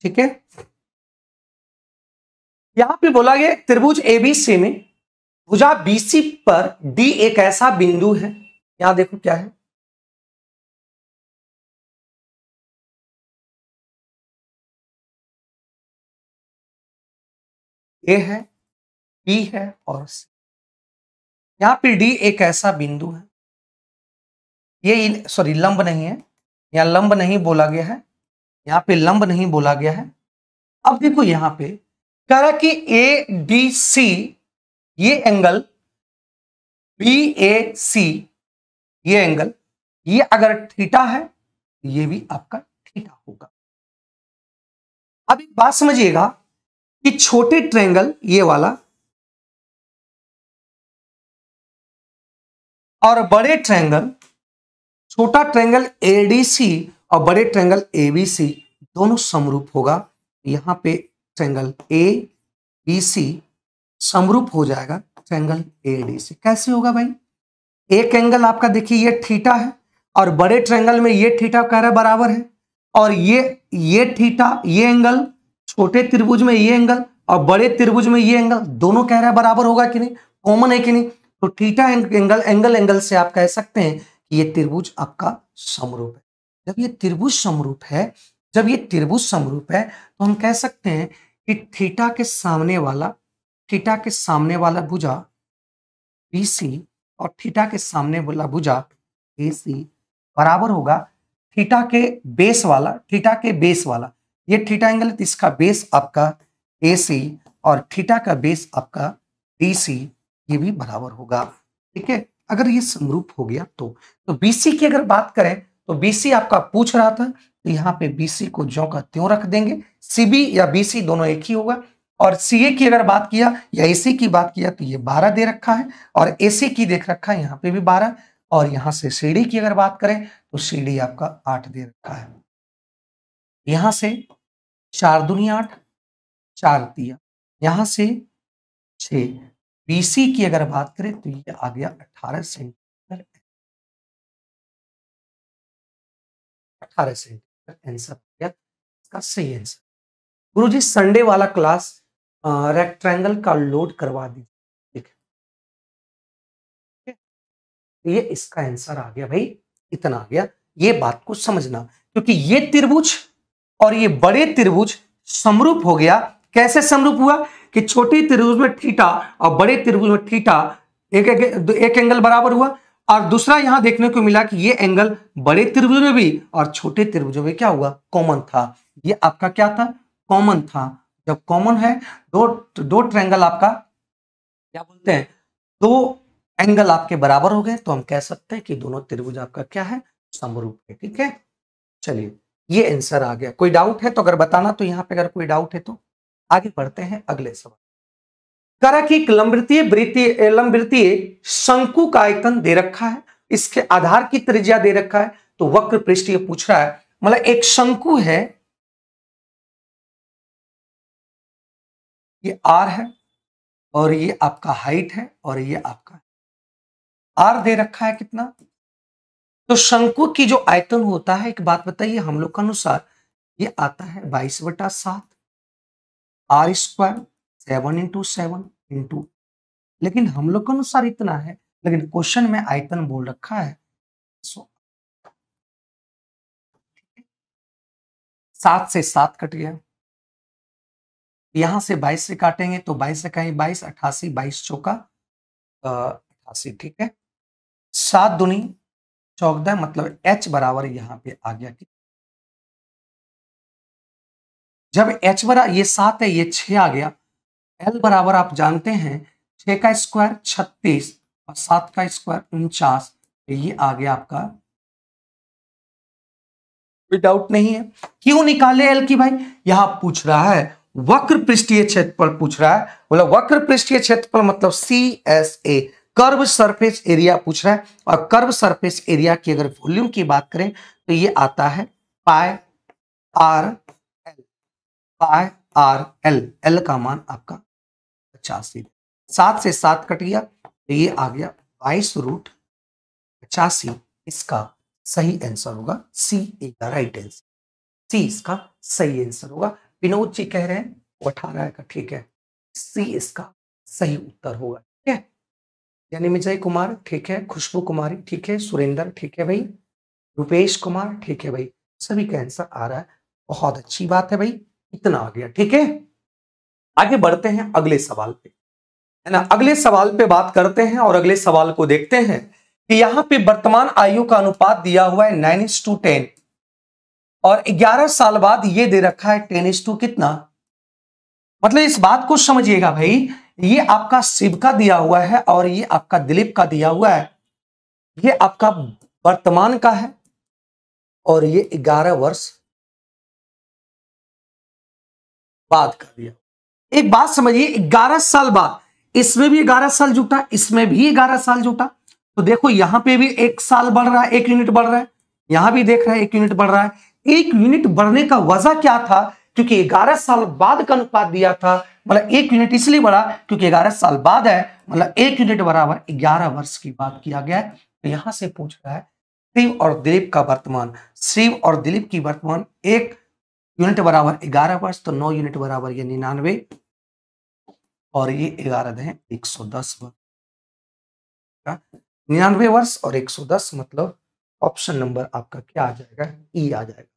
ठीक है यहां पे बोला गया त्रिभुज एबीसी में भुजा बीसी पर डी एक ऐसा बिंदु है यहां देखो क्या है ए है बी है और सी यहां पर डी एक ऐसा बिंदु है ये सॉरी लंब नहीं है यहां लंब नहीं बोला गया है यहां पे लंब नहीं बोला गया है अब देखो यहां पे कह रहा कि ए डी सी ये एंगल बी ए सी ये एंगल ये अगर थीटा है ये भी आपका थीटा होगा अब एक बात समझिएगा कि छोटे ट्रेंगल ये वाला और बड़े ट्रेंगल छोटा ट्रेंगल एडीसी और बड़े ट्रेंगल सी दोनों समरूप होगा यहां पे ट्रेंगल ए बी सी समरूप हो जाएगा ट्रैंगल ए डी से कैसे होगा भाई एक एंगल आपका देखिए ये थीटा है और बड़े ट्रैंगल में ये थीटा कह रहा बराबर है और ये ये थीटा ये एंगल छोटे त्रिभुज में ये एंगल और बड़े त्रिभुज में ये एंगल दोनों कह रहा है बराबर होगा कि नहीं कॉमन है कि नहीं तो थीटा एंगल एंगल एंगल से आप कह सकते हैं कि ये त्रिभुज आपका समरूप है जब ये त्रिभुज समरूप है जब ये त्रिभुज समरूप है तो हम कह सकते हैं कि थीटा के सामने वाला थीटा के सामने वाला भुजा बी सी और थीटा के सामने वाला भुजा ए सी बराबर होगा थीटा के बेस वाला थीटा के बेस वाला ये थीटा एंगल है इसका बेस आपका ए सी और थीटा का बेस आपका बी सी ये भी बराबर होगा ठीक है अगर ये समरूप हो गया तो तो बीसी की अगर बात करें तो बीसी आपका पूछ रहा था तो यहाँ पे बीसी को जो का त्यों रख देंगे सीबी या बीसी दोनों एक ही होगा और सीए की अगर बात किया या एसी की बात किया तो ये बारह दे रखा है और एसी की देख रखा है यहाँ पे भी बारह और यहां से सीढ़ी की अगर बात करें तो सीढ़ी आपका आठ दे रखा है यहां से चार दुनिया आठ चार दिया यहां से छ बीसी की अगर बात करें तो ये आ गया अठारह सेंटीमीटर अठारह सेंटीमीटर एंसर इसका सही एंसर गुरु जी संडे वाला क्लास रेक्ट्रैंगल का लोड करवा दीजिए ठीक है ये इसका आंसर आ गया भाई इतना आ गया ये बात को समझना क्योंकि ये त्रिभुज और ये बड़े त्रिभुज समरूप हो गया कैसे समरूप हुआ कि छोटे त्रिभुज में थीटा और बड़े त्रिभुज में थीटा एक एक, एक, एक एंगल बराबर हुआ और दूसरा यहां देखने को मिला कि ये एंगल बड़े त्रिभुज में भी और छोटे त्रिभुजों में क्या हुआ कॉमन था ये आपका क्या था कॉमन था जब कॉमन है दो दो ट्रेंगल आपका क्या बोलते हैं दो एंगल आपके बराबर हो गए तो हम कह सकते हैं कि दोनों त्रिभुज आपका क्या है समरूप है ठीक है चलिए ये आंसर आ गया कोई डाउट है तो अगर बताना तो यहाँ पे अगर कोई डाउट है तो आगे बढ़ते हैं अगले सवाल करा की लंबृतीय वृत्तीय शंकु का आयतन दे रखा है इसके आधार की त्रिज्या दे रखा है तो वक्र पृष्ठ पूछ रहा है मतलब एक शंकु है ये आर है और ये आपका हाइट है और ये आपका आर दे रखा है कितना तो शंकु की जो आयतन होता है एक बात बताइए हम लोग के अनुसार ये आता है बाईस बटा सात R square seven into seven into लेकिन हम लोग के अनुसार इतना है लेकिन क्वेश्चन में आयतन बोल रखा है सो सात से सात कट गया यहां से 22 से काटेंगे तो 22 कहीं 22 अट्ठासी बाईस चौका अट्ठासी ठीक है सात दुनी चौकदा मतलब एच बराबर यहाँ पे आ गया कि जब एच बरा ये सात है ये छ आ गया एल बराबर आप जानते हैं छ का स्क्वायर छत्तीस और सात का स्क्वायर उनचास तो ये आ गया आपका डाउट नहीं है क्यों निकाले एल की भाई यहां पूछ रहा है वक्र पृष्ठीय क्षेत्रफल पूछ रहा है बोला वक्र पृष्ठीय क्षेत्रफल मतलब C S A curve surface area पूछ रहा है और कर्व सरफेस एरिया की अगर वॉल्यूम की बात करें तो ये आता है pi R L pi R L L का मान आपका पचासी सात से सात कट गया तो ये आ गया बाईस रूट पचासी इसका सही आंसर होगा सी ए का राइट आंसर सी इसका सही आंसर होगा विनोद जी कह रहे हैं वो अठारह का ठीक है सी इसका सही उत्तर होगा ठीक है यानी विजय कुमार ठीक है खुशबू कुमारी ठीक है सुरेंद्र ठीक है भाई रुपेश कुमार ठीक है भाई सभी का आंसर आ रहा है बहुत अच्छी बात है भाई इतना आ गया ठीक है आगे बढ़ते हैं अगले सवाल पे है ना अगले सवाल पे बात करते हैं और अगले सवाल को देखते हैं कि यहाँ पे वर्तमान आयु का अनुपात दिया हुआ है नाइन इंस टू टेन और 11 साल बाद ये दे रखा है टेन टू कितना मतलब इस बात को समझिएगा भाई ये आपका शिव का दिया हुआ है और ये आपका दिलीप का दिया हुआ है ये आपका वर्तमान का है और ये 11 वर्ष बाद का दिया एक बात समझिए 11 साल बाद इसमें भी 11 साल जुटा इसमें भी 11 साल जुटा तो देखो यहां पे भी एक साल बढ़ रहा है एक यूनिट बढ़ रहा है यहां भी देख रहा है एक यूनिट बढ़ रहा है एक यूनिट बढ़ने का वजह क्या था क्योंकि 11 साल बाद का अनुपात दिया था मतलब एक यूनिट इसलिए बढ़ा क्योंकि 11 साल बाद है मतलब एक यूनिट बराबर 11 वर्ष की बात किया गया है तो यहां से पूछ रहा है शिव और दिलीप का वर्तमान शिव और दिलीप की वर्तमान एक यूनिट बराबर 11 वर्ष तो 9 यूनिट बराबर ये निन्यानवे और ये ग्यारह है एक सौ दस वर्ष निन्यानवे वर्ष और एक सौ दस मतलब ऑप्शन नंबर आपका क्या आ जाएगा ई e आ जाएगा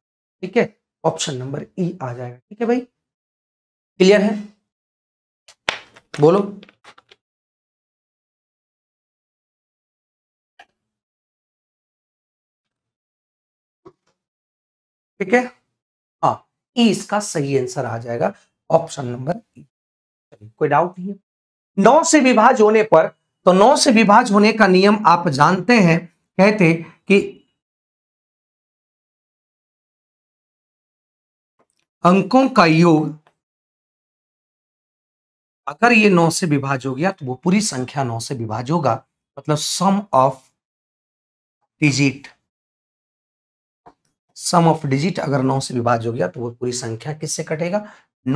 ठीक है ऑप्शन नंबर ई आ जाएगा ठीक है भाई क्लियर है बोलो ठीक है हाँ ई e इसका सही आंसर आ जाएगा ऑप्शन नंबर ई कोई डाउट नहीं है नौ से विभाज होने पर तो नौ से विभाज होने का नियम आप जानते हैं कहते कि अंकों का योग अगर ये नौ से विभाज हो गया तो वो पूरी संख्या नौ से विभाज होगा मतलब sum of digit sum of digit अगर नौ से विभाज हो गया तो वो पूरी संख्या किससे कटेगा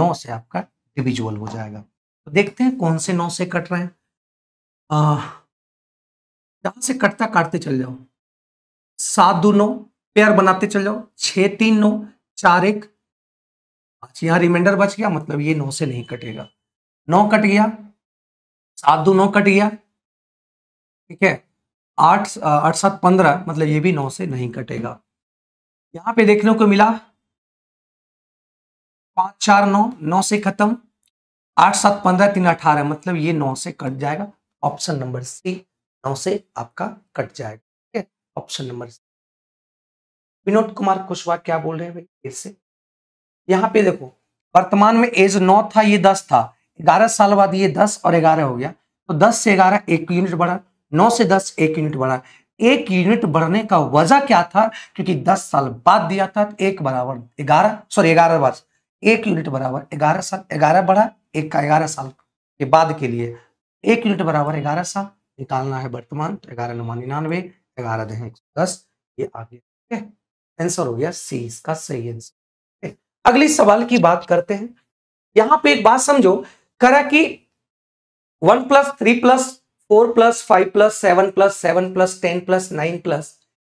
नौ से आपका डिविजुअल हो जाएगा तो देखते हैं कौन से नौ से कट रहे हैं जहां से कटता काटते चल जाओ सात दो नौ पेयर बनाते चल जाओ छह तीन नौ चार एक पांच यहां रिमाइंडर बच गया मतलब ये नौ से नहीं कटेगा नौ कट गया सात दो नौ कट गया ठीक है आठ आठ सात पंद्रह मतलब ये भी नौ से नहीं कटेगा यहाँ पे देखने को मिला पांच चार नौ नौ से खत्म आठ सात पंद्रह तीन अठारह मतलब ये नौ से कट जाएगा ऑप्शन नंबर सी नौ से आपका कट जाएगा ठीक है option number C Vinod Kumar Kushwaha क्या बोल रहे हैं भाई इससे यहाँ पे देखो वर्तमान में एज नौ था ये दस था ग्यारह साल बाद ये दस और ग्यारह हो गया तो दस से ग्यारह एक यूनिट बढ़ा नौ से दस एक यूनिट बढ़ा एक यूनिट बढ़ने का वजह क्या था क्योंकि दस साल बाद दिया था एक बराबर ग्यारह सॉरी ग्यारह वर्ष एक यूनिट बराबर ग्यारह साल ग्यारह बढ़ा एक का ग्यारह साल के बाद के लिए एक यूनिट बराबर ग्यारह साल निकालना है वर्तमान तो ग्यारह नौ निन्यानवे ग्यारह दस ये आगे आंसर हो गया सी इसका सही आंसर अगले सवाल की बात करते हैं यहां पे एक बात समझो करा कि one plus three plus four plus five plus seven plus seven plus ten plus nine plus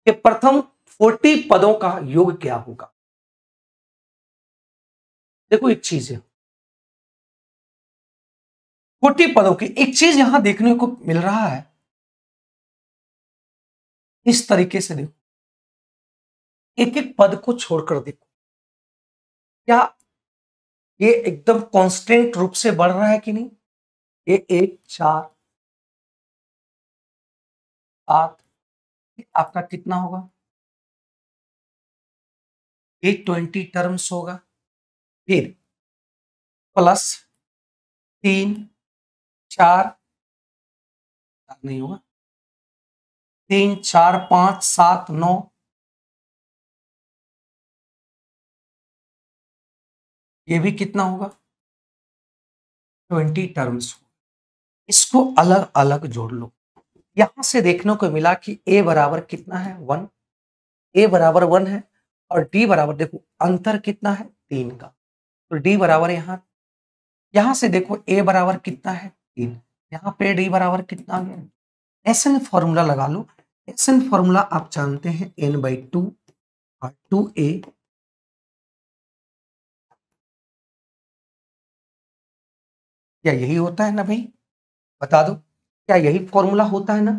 के प्रथम फोर्टी पदों का योग क्या होगा देखो एक चीज है फोर्टी पदों की एक चीज यहां देखने को मिल रहा है इस तरीके से देखो एक एक पद को छोड़कर देखो क्या ये एकदम कांस्टेंट रूप से बढ़ रहा है कि नहीं ये एक चार आठ आपका कितना होगा ये ट्वेंटी टर्म्स होगा फिर प्लस तीन चार नहीं होगा तीन चार पांच सात नौ ये भी कितना होगा ट्वेंटी टर्म्स इसको अलग अलग जोड़ लो यहां से देखने को मिला कि a बराबर कितना है वन a बराबर वन है और d बराबर देखो अंतर कितना है तीन का तो d बराबर यहाँ यहां से देखो a बराबर कितना है तीन यहाँ पे d बराबर कितना है एस एन फॉर्मूला लगा लो एस एन फॉर्मूला आप जानते हैं एन बाई टू और टू ए क्या यही होता है ना भाई बता दो क्या यही फॉर्मूला होता है ना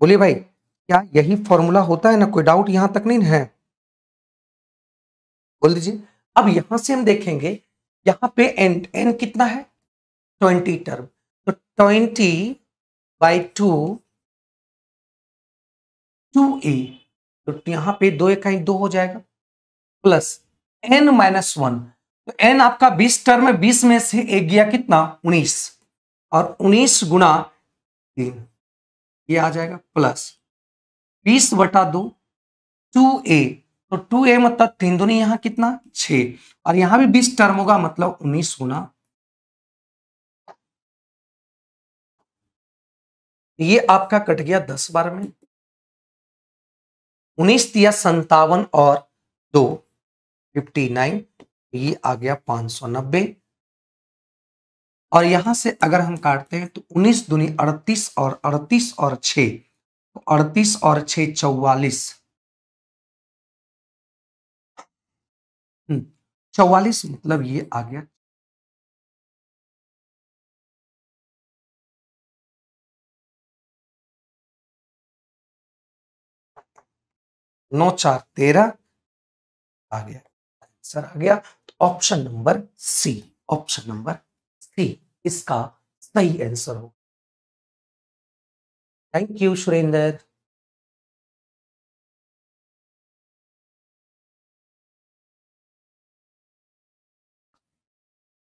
बोलिए भाई क्या यही फॉर्मूला होता है ना कोई डाउट यहां तक नहीं है बोल दीजिए अब यहां से हम देखेंगे यहां पे एन एन कितना है ट्वेंटी टर्म तो twenty by two two A तो यहां पे दो इकाई दो हो जाएगा प्लस एन माइनस वन तो एन आपका 20 टर्म है 20 में से एक गया कितना 19 और 19 गुना तीन ये आ जाएगा प्लस 20 बटा दो टू ए तो टू ए मतलब तीन नहीं यहां कितना छ और यहां भी बीस टर्म होगा मतलब उन्नीस गुना ये आपका कट गया दस बार में उन्नीस दिया संतावन और दो फिफ्टी नाइन ये आ गया 590 और यहां से अगर हम काटते हैं तो 19 दुनी 38 और 38 और 6 तो 38 और 6 चौवालीस हम्म, चौवालीस मतलब ये आ गया नौ चार तेरह आ गया आंसर आ गया option number C option number C इसका सही आंसर हो थैंक यू सुरेंद्र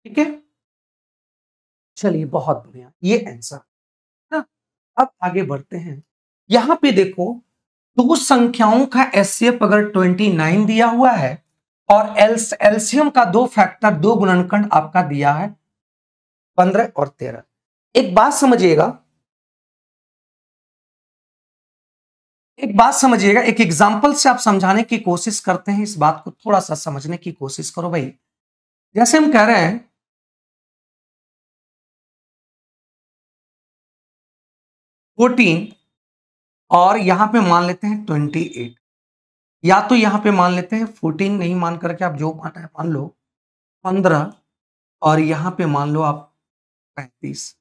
ठीक है चलिए बहुत बढ़िया ये आंसर ना अब आगे बढ़ते हैं यहां पे देखो दो संख्याओं का एस अगर 29 दिया हुआ है और एल्स एल्सियम का दो फैक्टर दो गुणनखंड आपका दिया है पंद्रह और तेरह एक बात समझिएगा एक बात समझिएगा एक एग्जाम्पल से आप समझाने की कोशिश करते हैं इस बात को थोड़ा सा समझने की कोशिश करो भाई जैसे हम कह रहे हैं फोर्टीन और यहां पे मान लेते हैं ट्वेंटी एट या तो यहाँ पे मान लेते हैं फोर्टीन नहीं मान करके आप जो माना है मान लो पंद्रह और यहाँ पे मान लो आप पैंतीस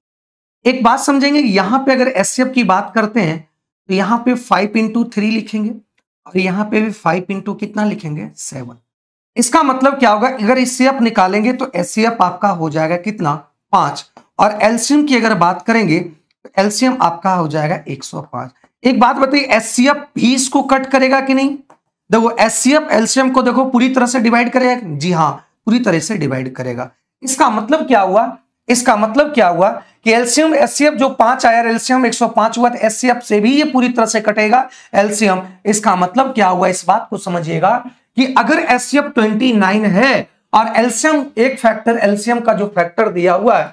एक बात समझेंगे यहाँ पे अगर एस की बात करते हैं तो यहाँ पे फाइव इंटू थ्री लिखेंगे और यहाँ पे भी फाइव इंटू कितना लिखेंगे सेवन इसका मतलब क्या होगा अगर एस निकालेंगे तो एस आपका हो जाएगा कितना पांच और एल्सियम की अगर बात करेंगे तो एल्सियम आपका हो जाएगा एक एक बात बताइए एस पीस को कट करेगा कि नहीं देखो एससीएफ एलसीएम को देखो पूरी तरह से डिवाइड करेगा जी हाँ पूरी तरह से डिवाइड करेगा इसका मतलब क्या हुआ इसका मतलब क्या हुआ कि एलसीएम एससीएफ जो पांच आया एलसीएम 105 हुआ तो एससीएफ से भी ये पूरी तरह से कटेगा एलसीएम इसका मतलब क्या हुआ इस बात को समझिएगा कि अगर एससीएफ 29 है और एलसीएम एक फैक्टर एलसीएम का जो फैक्टर दिया हुआ है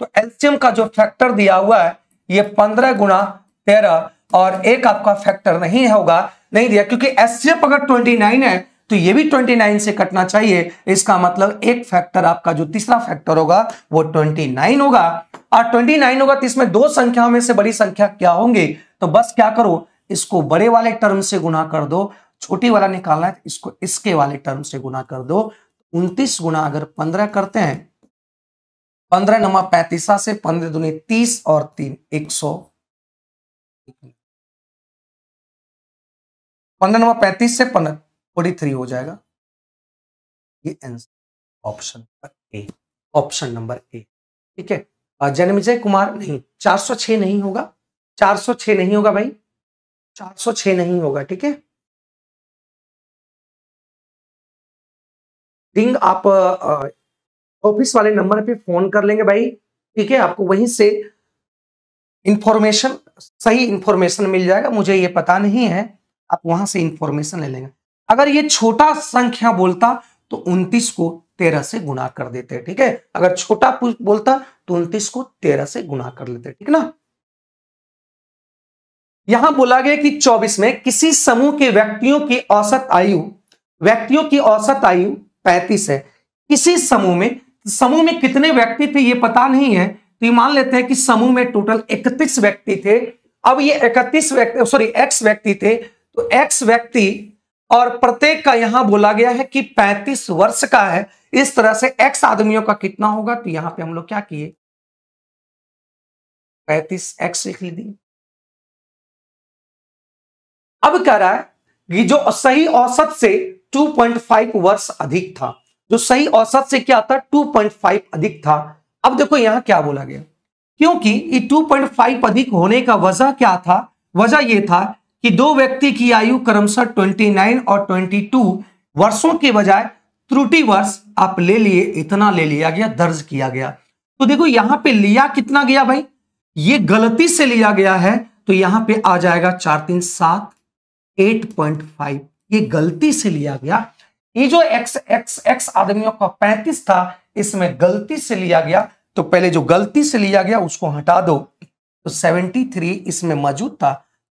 तो एलसीएम का जो फैक्टर दिया हुआ है ये पंद्रह गुना तेरह और एक आपका फैक्टर नहीं होगा नहीं दिया क्योंकि एचसीएफ अगर 29 है तो ये भी 29 से कटना चाहिए इसका मतलब एक फैक्टर आपका जो तीसरा फैक्टर होगा वो 29 होगा और 29 होगा तो इसमें दो संख्याओं में से बड़ी संख्या क्या होंगी तो बस क्या करो इसको बड़े वाले टर्म से गुना कर दो छोटी वाला निकालना है तो इसको इसके वाले टर्म से गुना कर दो उनतीस गुना अगर पंद्रह करते हैं पंद्रह नमा पैतीसा से पंद्रह दुनी तीस और तीन एक सौ पंद्रह नवा पैंतीस से पंद्रह फोर्टी थ्री हो जाएगा ये answer option number A option number A ठीक है जन्मजय कुमार नहीं 406 नहीं होगा 406 नहीं होगा भाई 406 नहीं होगा ठीक है डिंग आप ऑफिस वाले नंबर पे फोन कर लेंगे भाई ठीक है आपको वहीं से इंफॉर्मेशन सही इंफॉर्मेशन मिल जाएगा मुझे ये पता नहीं है आप वहां से इंफॉर्मेशन ले लेंगे अगर ये छोटा संख्या बोलता तो उनतीस को तेरह से गुना कर देते ठीक है अगर छोटा बोलता तो उनतीस को तेरह से गुना कर लेते ठीक ना यहां बोला गया कि 24 में किसी समूह के व्यक्तियों की औसत आयु व्यक्तियों की औसत आयु 35 है किसी समूह में समूह में कितने व्यक्ति थे ये पता नहीं है तो ये मान लेते हैं कि समूह में टोटल 31 व्यक्ति थे अब ये 31 व्यक्ति सॉरी एक्स व्यक्ति थे तो एक्स व्यक्ति और प्रत्येक का यहां बोला गया है कि 35 वर्ष का है इस तरह से एक्स आदमियों का कितना होगा तो यहां पे हम लोग क्या किए 35 एक्स लिख दी अब कह रहा है कि जो सही औसत से 2.5 वर्ष अधिक था जो सही औसत से क्या था 2.5 अधिक था अब देखो यहां क्या बोला गया क्योंकि ये 2.5 अधिक होने का वजह क्या था वजह यह था कि दो व्यक्ति की आयु क्रमशः 29 और 22 वर्षों के बजाय त्रुटि वर्ष आप ले लिए इतना ले लिया गया दर्ज किया गया तो देखो यहां पे लिया कितना गया भाई ये गलती से लिया गया है तो यहां पे आ जाएगा चार तीन सात एट पॉइंट फाइव ये गलती से लिया गया ये जो एक्स एक्स एक्स आदमियों का पैंतीस था इसमें गलती से लिया गया तो पहले जो गलती से लिया गया उसको हटा दो तो सेवेंटी थ्री इसमें मौजूद था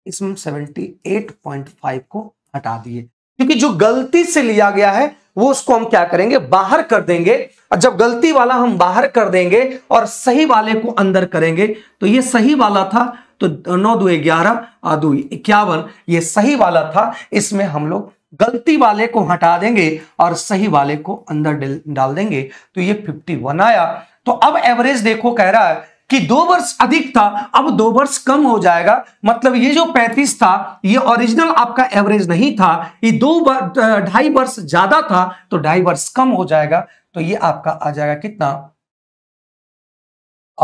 इसमें 78.5 को हटा दिए क्योंकि जो गलती से लिया गया है वो उसको हम क्या करेंगे बाहर कर देंगे और जब गलती वाला हम बाहर कर देंगे और सही वाले को अंदर करेंगे तो ये सही वाला था तो नौ दो ग्यारह और इक्यावन ये सही वाला था इसमें हम लोग गलती वाले को हटा देंगे और सही वाले को अंदर डाल देंगे तो ये 51 आया तो अब एवरेज देखो कह रहा है कि दो वर्ष अधिक था अब दो वर्ष कम हो जाएगा मतलब ये जो 35 था ये ओरिजिनल आपका एवरेज नहीं था ये दो ढाई वर्ष ज्यादा था तो ढाई वर्ष कम हो जाएगा तो ये आपका आ जाएगा कितना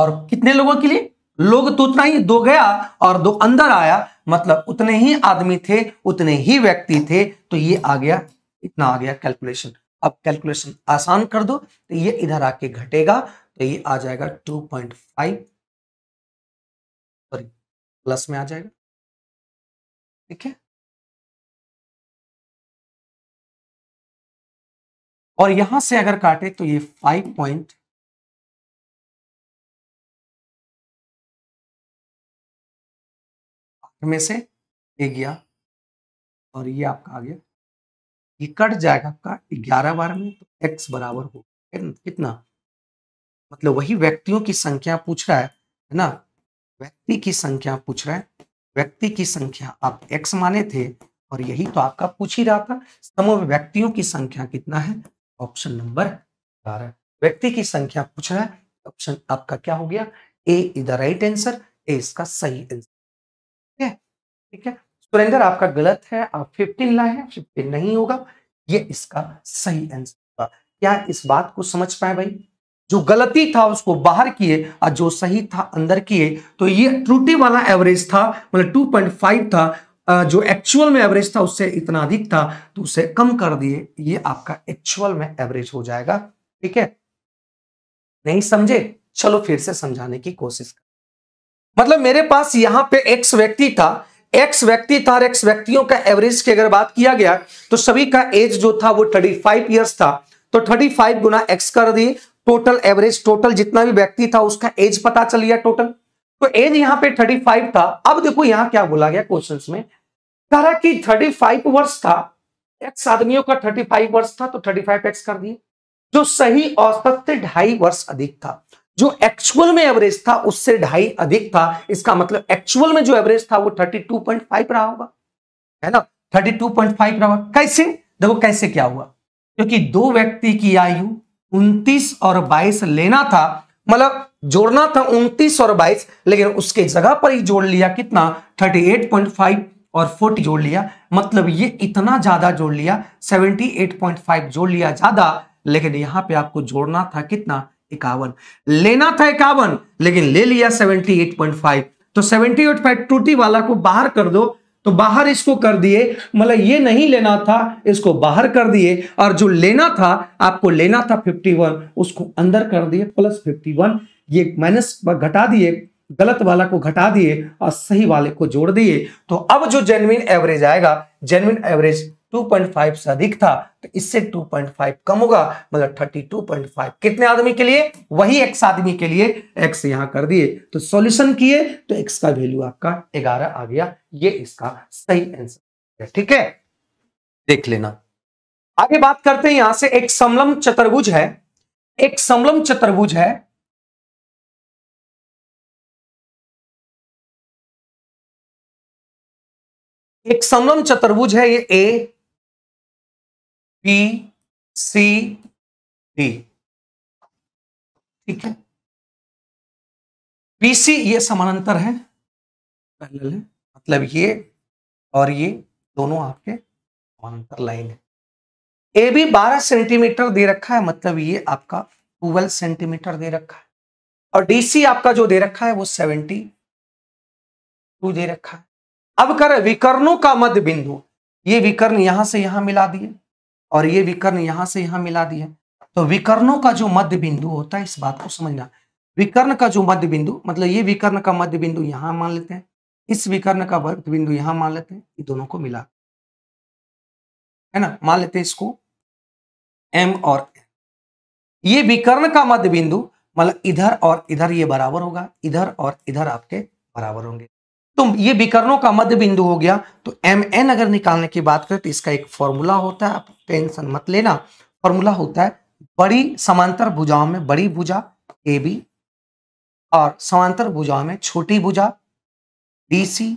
और कितने लोगों के लिए लोग तो उतना ही दो गया और दो अंदर आया मतलब उतने ही आदमी थे उतने ही व्यक्ति थे तो ये आ गया इतना आ गया कैलकुलेशन अब कैलकुलेशन आसान कर दो तो ये इधर आके घटेगा तो ये आ जाएगा two point five sorry plus में आ जाएगा ठीक है और यहां से अगर काटे तो ये फाइव पॉइंट में से ये गया और ये आपका आ गया ये कट जाएगा आपका ग्यारह बार में तो एक्स बराबर हो कितना मतलब वही व्यक्तियों की संख्या पूछ रहा है है ना व्यक्ति की संख्या पूछ रहा है व्यक्ति की संख्या आप एक्स माने थे और यही तो आपका पूछ ही रहा था समूह व्यक्तियों की संख्या कितना है ऑप्शन नंबर बारह व्यक्ति की संख्या पूछ रहा है ऑप्शन आपका क्या हो गया A is the right answer A इसका सही आंसर ठीक है ठीक है सुरेंद्र आपका गलत है आप फिफ्टीन लाए हैं फिफ्टीन नहीं होगा ये इसका सही आंसर होगा क्या इस बात को समझ पाए भाई जो गलती था उसको बाहर किए और जो सही था अंदर किए तो ये त्रुटि वाला एवरेज था मतलब 2.5 था जो एक्चुअल में एवरेज था उससे इतना अधिक था तो उसे कम कर दिए ये आपका एक्चुअल में एवरेज हो जाएगा ठीक है नहीं समझे चलो फिर से समझाने की कोशिश कर मतलब मेरे पास यहां पे एक्स व्यक्ति था एक्स व्यक्ति था और एक्स व्यक्तियों का एवरेज की अगर बात किया गया तो सभी का एज जो था वो थर्टी फाइव था तो 35 फाइव गुना एक्स कर दिए टोटल एवरेज टोटल जितना भी व्यक्ति था उसका एज पता चल गया टोटल तो एज यहाँ पे 35 था अब देखो यहाँ क्या बोला गया क्वेश्चंस में कह रहा कि 35 वर्ष था एक्स आदमियों का 35 वर्ष था तो 35 एक्स कर दिए जो सही औसत से ढाई वर्ष अधिक था जो एक्चुअल में एवरेज था उससे ढाई अधिक था इसका मतलब एक्चुअल में जो एवरेज था वो 32.5 रहा होगा है ना 32.5 रहा कैसे देखो कैसे क्या हुआ क्योंकि दो व्यक्ति की आयु उनतीस और बाईस लेना था मतलब जोड़ना था उनतीस और बाईस लेकिन उसके जगह पर ही जोड़ लिया कितना थर्टी एट पॉइंट फाइव और फोर्टी जोड़ लिया मतलब ये इतना ज्यादा जोड़ लिया सेवेंटी एट पॉइंट फाइव जोड़ लिया ज्यादा लेकिन यहां पे आपको जोड़ना था कितना इक्यावन लेना था इक्यावन लेकिन ले लिया सेवेंटी एट पॉइंट फाइव तो सेवेंटी एट फाइव टूटी वाला को बाहर कर दो तो बाहर इसको कर दिए मतलब ये नहीं लेना था इसको बाहर कर दिए और जो लेना था आपको लेना था 51 उसको अंदर कर दिए प्लस 51 ये माइनस घटा दिए गलत वाला को घटा दिए और सही वाले को जोड़ दिए तो अब जो जेनविन एवरेज आएगा जेनविन एवरेज 2.5 से अधिक था तो इससे 2.5 कम होगा मतलब 32.5 कितने आदमी के लिए वही एक्स आदमी के लिए एक्स यहां कर दिए तो सॉल्यूशन किए तो एक्स का वैल्यू आपका 11 आ गया ये इसका सही आंसर है ठीक है देख लेना आगे बात करते हैं यहां से एक समलम चतुर्भुज है एक समलम चतुर्भुज है एक समलम चतुर्भुज है ये ए पी सी डी ठीक है पी सी ये समानांतर है पैरेलल है मतलब ये और ये दोनों आपके समानांतर लाइन है ए बी बारह सेंटीमीटर दे रखा है मतलब ये आपका ट्वेल्व सेंटीमीटर दे रखा है और डीसी आपका जो दे रखा है वो सेवेंटी टू दे रखा है अब कर विकर्णों का मध्य बिंदु ये विकर्ण यहां से यहां मिला दिए और ये विकर्ण यहां से यहां मिला दिया तो विकर्णों का जो मध्य बिंदु होता है इस बात को समझना विकर्ण का जो मध्य बिंदु मतलब ये विकर्ण का मध्य बिंदु यहां मान लेते हैं इस विकर्ण का मध्य बिंदु यहां मान लेते हैं ये दोनों को मिला है ना मान लेते हैं इसको एम और ये विकर्ण का मध्य बिंदु मतलब इधर और इधर ये बराबर होगा इधर और इधर आपके बराबर होंगे तो ये विकर्णों का मध्य बिंदु हो गया तो एम एन अगर निकालने की बात करें तो इसका एक फॉर्मूला होता है आप टेंशन मत लेना फॉर्मूला होता है बड़ी समांतर भुजाओं में बड़ी भुजा ए बी और समांतर भुजाओं में छोटी भुजा डी सी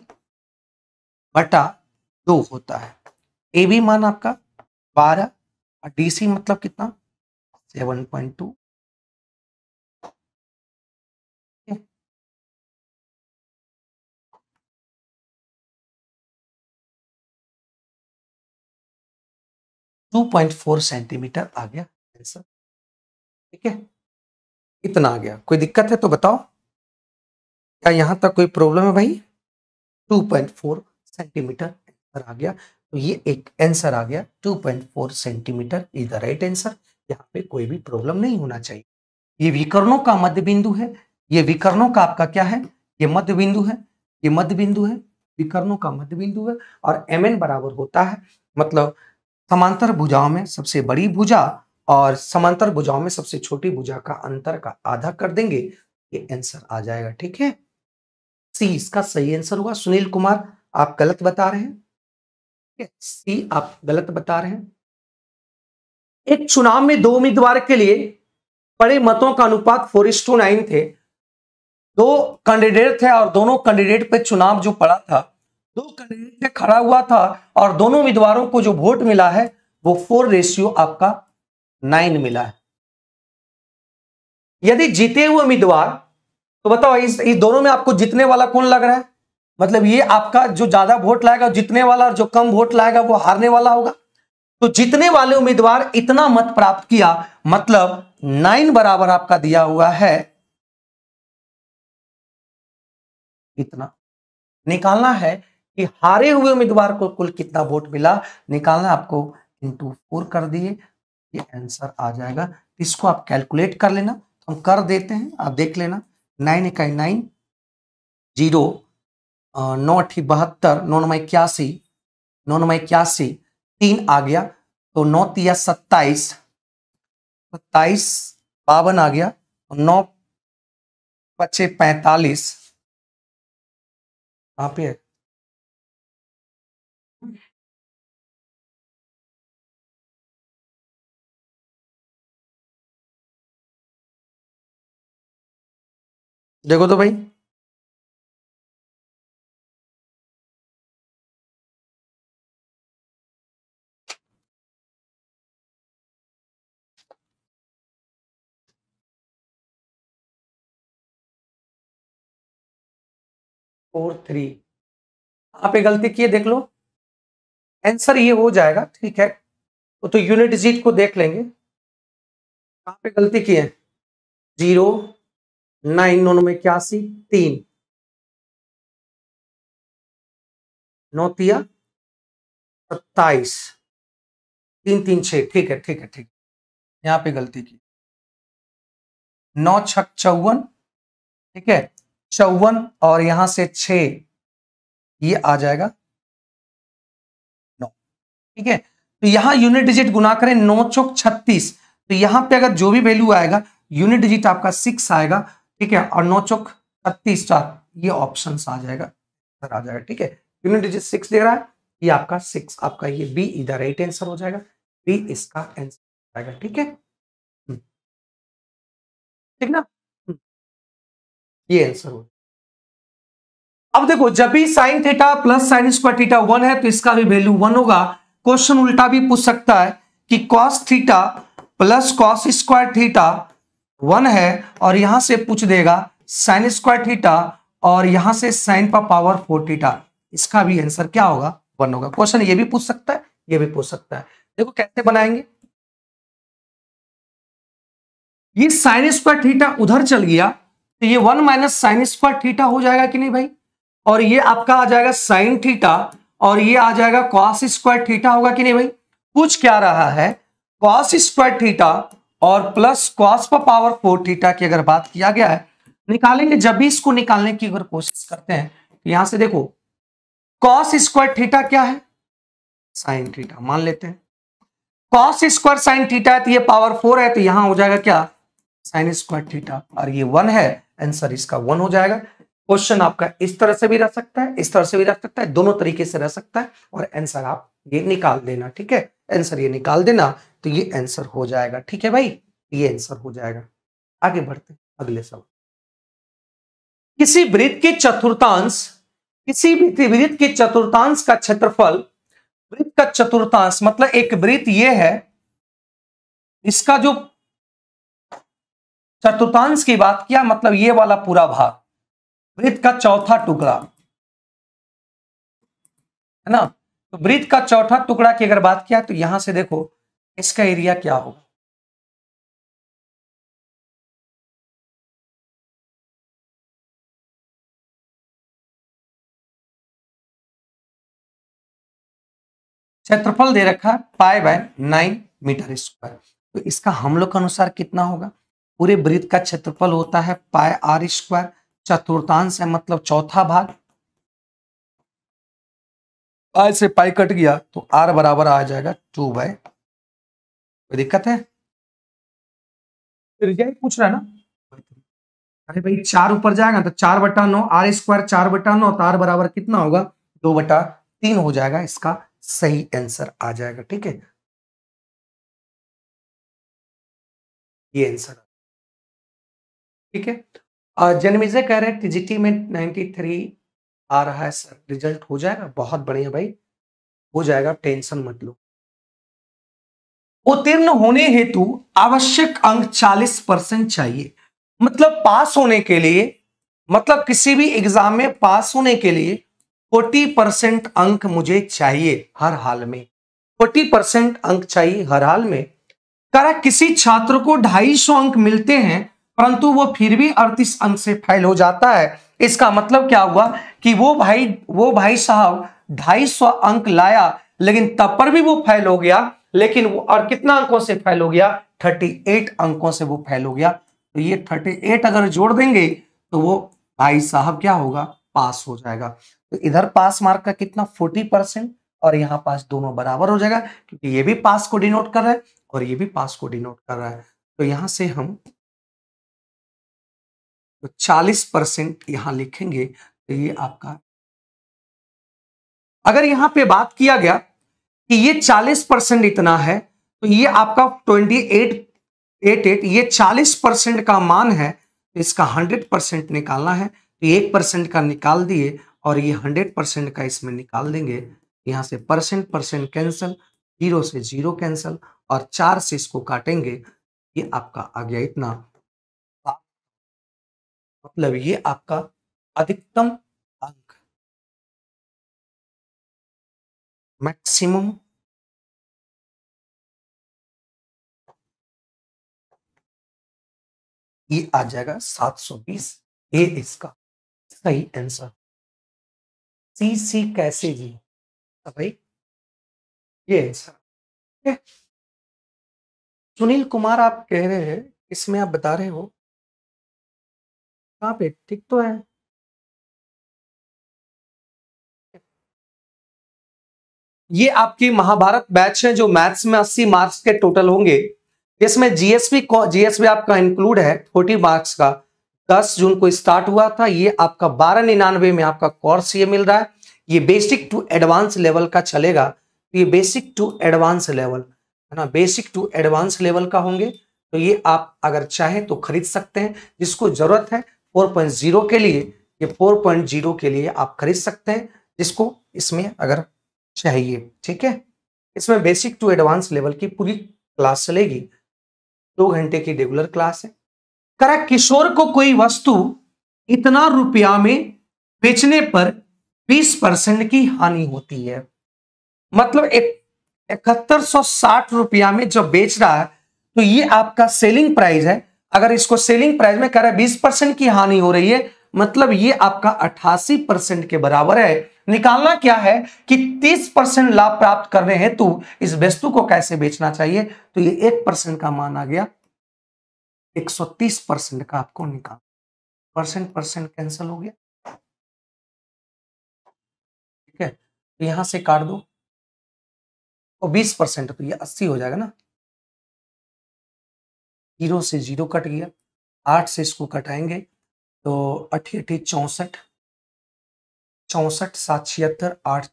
बटा दो होता है ए बी मान आपका बारह और डी सी मतलब कितना सेवन पॉइंट टू 2.4 सेंटीमीटर आ गया आंसर ठीक है इतना आ गया कोई दिक्कत है तो बताओ क्या यहां तक कोई प्रॉब्लम है भाई 2.4 सेंटीमीटर आंसर आ गया तो ये एक आंसर आ गया 2.4 centimetre is the right answer यहाँ पे कोई भी प्रॉब्लम नहीं होना चाहिए ये विकर्णों का मध्य बिंदु है ये विकर्णों का आपका क्या है ये मध्य बिंदु है ये मध्य बिंदु है विकर्णों का मध्य बिंदु है और एम बराबर होता है मतलब समांतर भुजाओं में सबसे बड़ी भुजा और समांतर भुजाओं में सबसे छोटी भुजा का अंतर का आधा कर देंगे ये आंसर आ जाएगा ठीक है सी इसका सही आंसर हुआ सुनील कुमार आप गलत बता रहे हैं सी आप गलत बता रहे हैं एक चुनाव में दो उम्मीदवार के लिए बड़े मतों का अनुपात फोर इस टू नाइन थे दो कैंडिडेट थे और दोनों कैंडिडेट पे चुनाव जो पड़ा था दो कैंडिडेट खड़ा हुआ था और दोनों उम्मीदवारों को जो वोट मिला है वो फोर रेशियो आपका नाइन मिला है यदि जीते हुए उम्मीदवार तो बताओ इस इस दोनों में आपको जीतने वाला कौन लग रहा है मतलब ये आपका जो ज्यादा वोट लाएगा जीतने वाला और जो कम वोट लाएगा वो हारने वाला होगा तो जीतने वाले उम्मीदवार इतना मत प्राप्त किया मतलब नाइन बराबर आपका दिया हुआ है इतना निकालना है कि हारे हुए उम्मीदवार को कुल कितना वोट मिला निकालना आपको इंटू फोर कर दिए ये आंसर आ जाएगा इसको आप कैलकुलेट कर लेना हम कर देते हैं आप देख लेना नाइन इकाई नाइन जीरो नौ अठी बहत्तर नौ नौ इक्यासी नौ नौ इक्यासी तीन आ गया तो नौ तिया सत्ताईस सत्ताईस बावन आ गया तो नौ पचे पैंतालीस कहाँ पे है देखो तो भाई फोर थ्री आप एक गलती किए देख लो आंसर ये हो जाएगा ठीक है वो तो यूनिट जीट को देख लेंगे आप गलती की है जीरो नाइन नौ नौ में इक्यासी तीन नौ तिया सत्ताईस तीन तीन छ ठीक है ठीक है ठीक है यहां पे गलती की नौ छक चौवन ठीक है चौवन और यहां से छ ये आ जाएगा नौ ठीक है तो यहां यूनिट डिजिट गुना करें नौ चौक छत्तीस तो यहां पे अगर जो भी वैल्यू आएगा यूनिट डिजिट आपका सिक्स आएगा ठीक है और नौ चौक छत्तीस चार ये ऑप्शन आ जाएगा इधर आ जाएगा ठीक है यूनिट डिजिट सिक्स दे रहा है ये आपका सिक्स आपका ये बी इधर राइट आंसर हो जाएगा बी इसका आंसर हो जाएगा ठीक है हम्म। ठीक ना हम्म। ये आंसर हो अब देखो जब भी sine theta plus sine square theta one है तो इसका भी वैल्यू वन होगा क्वेश्चन उल्टा भी पूछ सकता है कि cos theta plus cos square theta one है और यहां से पूछ देगा साइन स्क्वायर थीटा और यहां से साइन पर पावर फोर थीटा इसका भी आंसर क्या होगा वन होगा क्वेश्चन ये भी पूछ सकता है ये भी पूछ सकता है देखो कैसे बनाएंगे ये साइन स्क्वायर थीटा उधर चल गया तो ये one minus sine square theta हो जाएगा कि नहीं भाई और ये आपका आ जाएगा साइन थीटा और ये आ जाएगा कॉस स्क्वायर थीटा होगा कि नहीं भाई पूछ क्या रहा है कॉस स्क्वायर थीटा और प्लस कॉस पर पावर फोर थीटा की अगर बात किया गया है निकालेंगे जब भी इसको निकालने की अगर कोशिश करते हैं तो यहां से देखो कॉस स्क्वायर थीटा क्या है साइन थीटा मान लेते हैं कॉस स्क्वायर साइन थीटा है तो ये पावर फोर है तो यहां हो जाएगा क्या साइन स्क्वायर थीटा और ये वन है आंसर इसका वन हो जाएगा क्वेश्चन आपका इस तरह से भी रह सकता है इस तरह से भी रह सकता है दोनों तरीके से रह सकता है और आंसर आप ये निकाल देना ठीक है आंसर ये निकाल देना तो ये आंसर हो जाएगा ठीक है भाई ये आंसर हो जाएगा आगे बढ़ते अगले सवाल किसी वृत्त के चतुर्थांश किसी भी वृत्त के चतुर्थांश का क्षेत्रफल वृत्त का चतुर्थांश मतलब एक वृत्त ये है इसका जो चतुर्थांश की बात किया मतलब ये वाला पूरा भाग वृत्त का चौथा टुकड़ा है ना तो वृत्त का चौथा टुकड़ा की अगर बात किया तो यहां से देखो इसका एरिया क्या होगा क्षेत्रफल दे रखा है pi by nine metre square तो इसका हम लोग के अनुसार कितना होगा पूरे वृत्त का क्षेत्रफल होता है पाए आर स्क्वायर चतुर्थांश है मतलब चौथा भाग पाई से पाई कट गया तो आर बराबर आ जाएगा टू बाय कोई दिक्कत है पूछ रहा है ना अरे भाई चार ऊपर जाएगा तो चार बटा नौ आर स्क्वायर चार बटा नौ तो आर बराबर कितना होगा दो बटा तीन हो जाएगा इसका सही आंसर आ जाएगा ठीक है ये आंसर ठीक है जनमिजे कह रहे हैं टीजीटी में थ्री आ रहा है सर रिजल्ट हो जाएगा बहुत बढ़िया भाई हो जाएगा टेंशन मत लो उत्तीर्ण होने हेतु आवश्यक अंक 40 परसेंट चाहिए मतलब पास होने के लिए मतलब किसी भी एग्जाम में पास होने के लिए 40 परसेंट अंक मुझे चाहिए हर हाल में 40 परसेंट अंक चाहिए हर हाल में करा किसी छात्र को ढाई सौ अंक मिलते हैं परंतु वो फिर भी अड़तीस अंक से फेल हो जाता है इसका मतलब क्या हुआ कि वो भाई वो भाई साहब ढाई सौ अंक लाया लेकिन तब पर भी वो फैल हो गया लेकिन वो और कितना अंकों से फैल हो गया 38 अंकों से वो फैल हो गया तो ये 38 अगर जोड़ देंगे तो वो भाई साहब क्या होगा पास हो जाएगा तो इधर पास मार्क का कितना 40 परसेंट और यहाँ पास दोनों बराबर हो जाएगा क्योंकि ये भी पास को डिनोट कर रहा है और ये भी पास को डिनोट कर रहा है तो यहां से हम तो 40 परसेंट यहां लिखेंगे तो ये आपका अगर यहां पे बात किया गया कि ये 40 परसेंट इतना है तो ये आपका 28 एट एट ये 40 परसेंट का मान है तो इसका 100 परसेंट निकालना है तो एक परसेंट का निकाल दिए और ये 100 परसेंट का इसमें निकाल देंगे यहां से परसेंट परसेंट कैंसिल जीरो से जीरो कैंसिल और चार से इसको काटेंगे ये आपका आ गया इतना मतलब ये आपका अधिकतम अंक मैक्सिमम ये आ जाएगा 720 ए इसका सही आंसर सी सी कैसे जी हाँ भाई ये आंसर सुनील कुमार आप कह रहे हैं इसमें आप बता रहे हो कहाँ पे ठीक तो है ये आपकी महाभारत बैच है जो मैथ्स में 80 मार्क्स के टोटल होंगे इसमें जीएसपी जीएसपी आपका इंक्लूड है 40 मार्क्स का 10 जून को स्टार्ट हुआ था ये आपका बारह निन्यानवे में आपका कोर्स ये मिल रहा है ये बेसिक टू एडवांस लेवल का चलेगा तो ये बेसिक टू एडवांस लेवल है ना बेसिक टू एडवांस लेवल का होंगे तो ये आप अगर चाहें तो खरीद सकते हैं जिसको जरूरत है 4.0 के लिए ये 4.0 के लिए आप खरीद सकते हैं जिसको इसमें अगर चाहिए ठीक है इसमें बेसिक टू एडवांस लेवल की पूरी क्लास चलेगी दो घंटे की रेगुलर क्लास है करा किशोर को कोई वस्तु इतना रुपया में बेचने पर 20 परसेंट की हानि होती है मतलब इकहत्तर सौ साठ रुपया में जब बेच रहा है तो ये आपका सेलिंग प्राइस है अगर इसको सेलिंग प्राइस में कह रहा है बीस परसेंट की हानि हो रही है मतलब ये आपका 88 परसेंट के बराबर है निकालना क्या है कि 30 परसेंट लाभ प्राप्त करने हेतु इस वस्तु को कैसे बेचना चाहिए तो ये एक परसेंट का मान आ गया 130 परसेंट का आपको निकाल परसेंट परसेंट कैंसिल हो गया ठीक है तो यहां से काट दो और 20 परसेंट तो ये 80 हो जाएगा ना जीरो से जीरो कट गया आठ से इसको कटाएंगे तो अट्ठी अट्ठी चौंसठ चौंसठ सात छिहत्तर आठ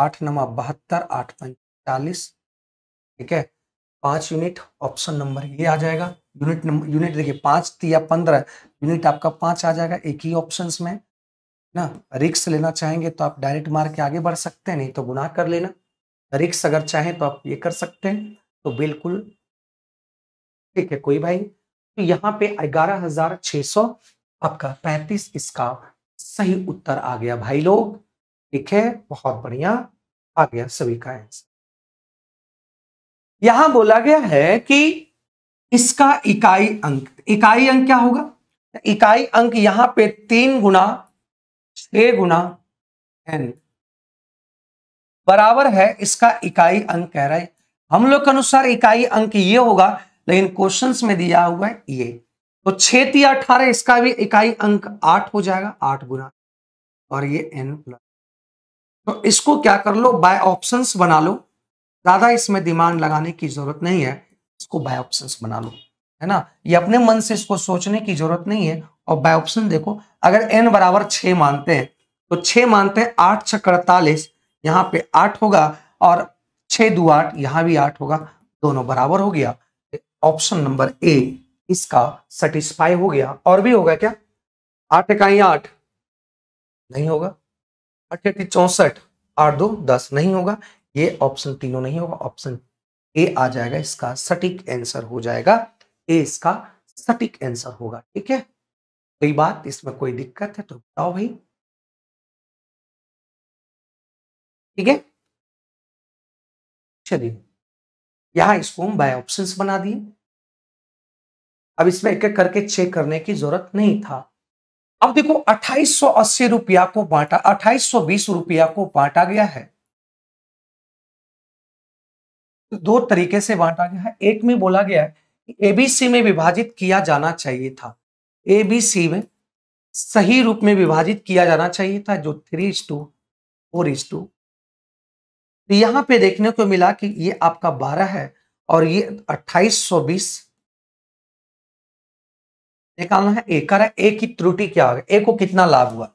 आठ नवा बहत्तर आठ पैंतालीस ठीक है पांच यूनिट ऑप्शन नंबर ये आ जाएगा यूनिट नंबर यूनिट देखिए पाँच या पंद्रह यूनिट आपका पांच आ जाएगा एक ही ऑप्शन में ना रिक्स लेना चाहेंगे तो आप डायरेक्ट मार के आगे बढ़ सकते हैं नहीं तो गुना कर लेना रिक्स अगर चाहें तो आप ये कर सकते हैं तो बिल्कुल ठीक है कोई भाई तो यहाँ पे ग्यारह हजार छह सौ आपका पैंतीस इसका सही उत्तर आ गया भाई लोग ठीक है बहुत बढ़िया आ गया सभी का आंसर यहां बोला गया है कि इसका इकाई अंक इकाई अंक क्या होगा इकाई अंक यहां पे तीन गुना छ गुना एन बराबर है इसका इकाई अंक कह रहा है हम लोग के अनुसार इकाई अंक ये होगा लेकिन क्वेश्चन में दिया हुआ है ये तो छह ती अठारह इसका भी इकाई अंक आठ हो जाएगा आठ गुना और ये एन प्लस तो इसको क्या कर लो बाय ऑप्शन बना लो ज्यादा इसमें दिमाग लगाने की जरूरत नहीं है इसको बाय ऑप्शन बना लो है ना ये अपने मन से इसको सोचने की जरूरत नहीं है और बाय ऑप्शन देखो अगर एन बराबर छ मानते हैं तो छ मानते हैं आठ छ अड़तालीस यहाँ पे आठ होगा और छह दो आठ यहाँ भी आठ होगा दोनों बराबर हो गया ऑप्शन नंबर ए इसका सेटिस्फाई हो गया और भी होगा क्या आठ इकाई आठ नहीं होगा अठेटी चौसठ आठ दो दस नहीं होगा ये ऑप्शन तीनों नहीं होगा ऑप्शन ए आ जाएगा इसका सटीक आंसर हो जाएगा ए इसका सटीक आंसर होगा ठीक है कोई बात इसमें कोई दिक्कत है तो बताओ भाई ठीक है चलिए यहां इसको हम बाय ऑप्शन बना दिए अब इसमें एक एक करके चेक करने की जरूरत नहीं था अब देखो अट्ठाईस रुपया को बांटा अट्ठाईस रुपया को बांटा गया है दो तरीके से बांटा गया है एक में बोला गया है कि एबीसी में विभाजित किया जाना चाहिए था एबीसी में सही रूप में विभाजित किया जाना चाहिए था जो three is to four is to तो यहां पे देखने को मिला कि ये आपका 12 है और ये 2820 निकालना है एक का ए की त्रुटि क्या होगा ए को कितना लाभ हुआ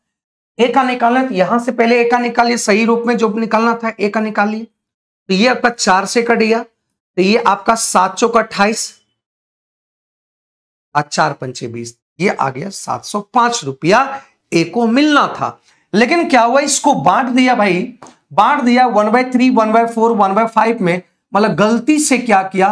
ए का निकालना तो यहां से पहले ए का निकालिए सही रूप में जो निकालना था ए का निकालिए तो ये आपका चार से कट गया तो ये आपका सात सौ का अट्ठाईस चार पंचे बीस ये आ गया सात सौ पांच रुपया ए को मिलना था लेकिन क्या हुआ इसको बांट दिया भाई बांट दिया one by three one by four one by five में मतलब गलती से क्या किया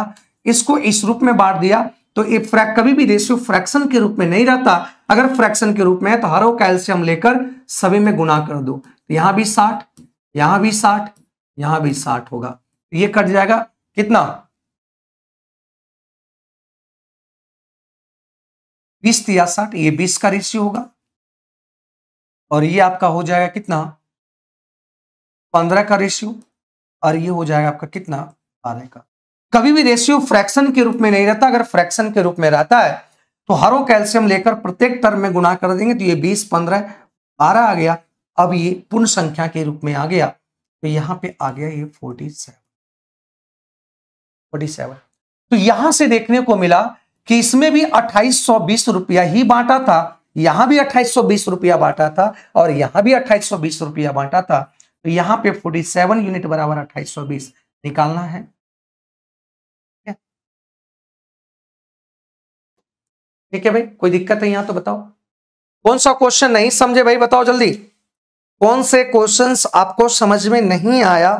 इसको इस रूप में बांट दिया तो ये फ्रैक कभी भी रेशियो फ्रैक्शन के रूप में नहीं रहता अगर फ्रैक्शन के रूप में है तो हरो कैल्शियम लेकर सभी में गुना कर दो तो यहां भी साठ यहां भी साठ यहां भी साठ होगा तो ये कट जाएगा कितना बीस या साठ ये बीस का रेशियो होगा और ये आपका हो जाएगा कितना पंद्रह का रेशियो और ये हो जाएगा आपका कितना बारह का कभी भी रेशियो फ्रैक्शन के रूप में नहीं रहता अगर फ्रैक्शन के रूप में रहता है तो हरो कैल्शियम लेकर प्रत्येक टर्म में गुना कर देंगे तो ये बीस पंद्रह बारह आ गया अब ये पूर्ण संख्या के रूप में आ गया तो यहां पे आ गया ये फोर्टी सेवन फोर्टी सेवन तो यहां से देखने को मिला कि इसमें भी अट्ठाईस सौ बीस रुपया ही बांटा था यहां भी अट्ठाईस सौ बीस रुपया बांटा था और यहां भी अट्ठाईस सौ बीस रुपया बांटा था तो यहाँ पे 47 यूनिट बराबर अट्ठाईस सौ बीस निकालना है ठीक है भाई कोई दिक्कत है यहां तो बताओ कौन सा क्वेश्चन नहीं समझे भाई बताओ जल्दी कौन से क्वेश्चंस आपको समझ में नहीं आया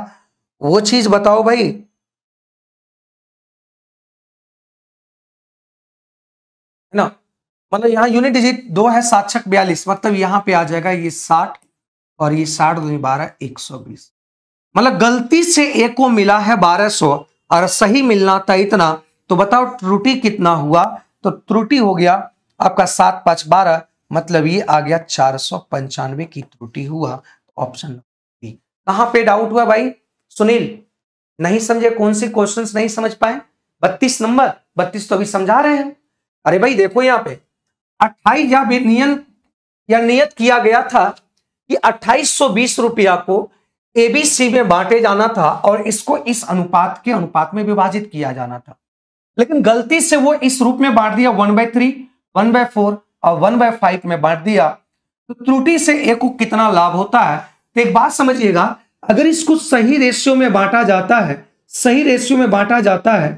वो चीज बताओ भाई ना मतलब यहां यूनिट डिजिट दो है सात छक बयालीस मतलब यहां पे आ जाएगा ये साठ और ये साठ दो बारह एक सौ बीस मतलब गलती से एक को मिला है बारह सौ और सही मिलना था इतना तो बताओ त्रुटि कितना हुआ तो त्रुटि हो गया आपका सात पांच बारह मतलब ये आ गया चार सौ पंचानवे की त्रुटि हुआ ऑप्शन बी कहां पे डाउट हुआ भाई सुनील नहीं समझे कौन सी क्वेश्चंस नहीं समझ पाए बत्तीस नंबर बत्तीस तो अभी समझा रहे हैं अरे भाई देखो यहाँ पे अट्ठाईस या नियन या नियत किया गया था कि अट्ठाईस रुपया को एबीसी में बांटे जाना था और इसको इस अनुपात के अनुपात में विभाजित किया जाना था लेकिन गलती से वो इस रूप में बांट दिया one by three one by four और वन बाय फाइव में बांट दिया तो त्रुटि से एक को कितना लाभ होता है तो एक बात समझिएगा अगर इसको सही रेशियो में बांटा जाता है सही रेशियो में बांटा जाता है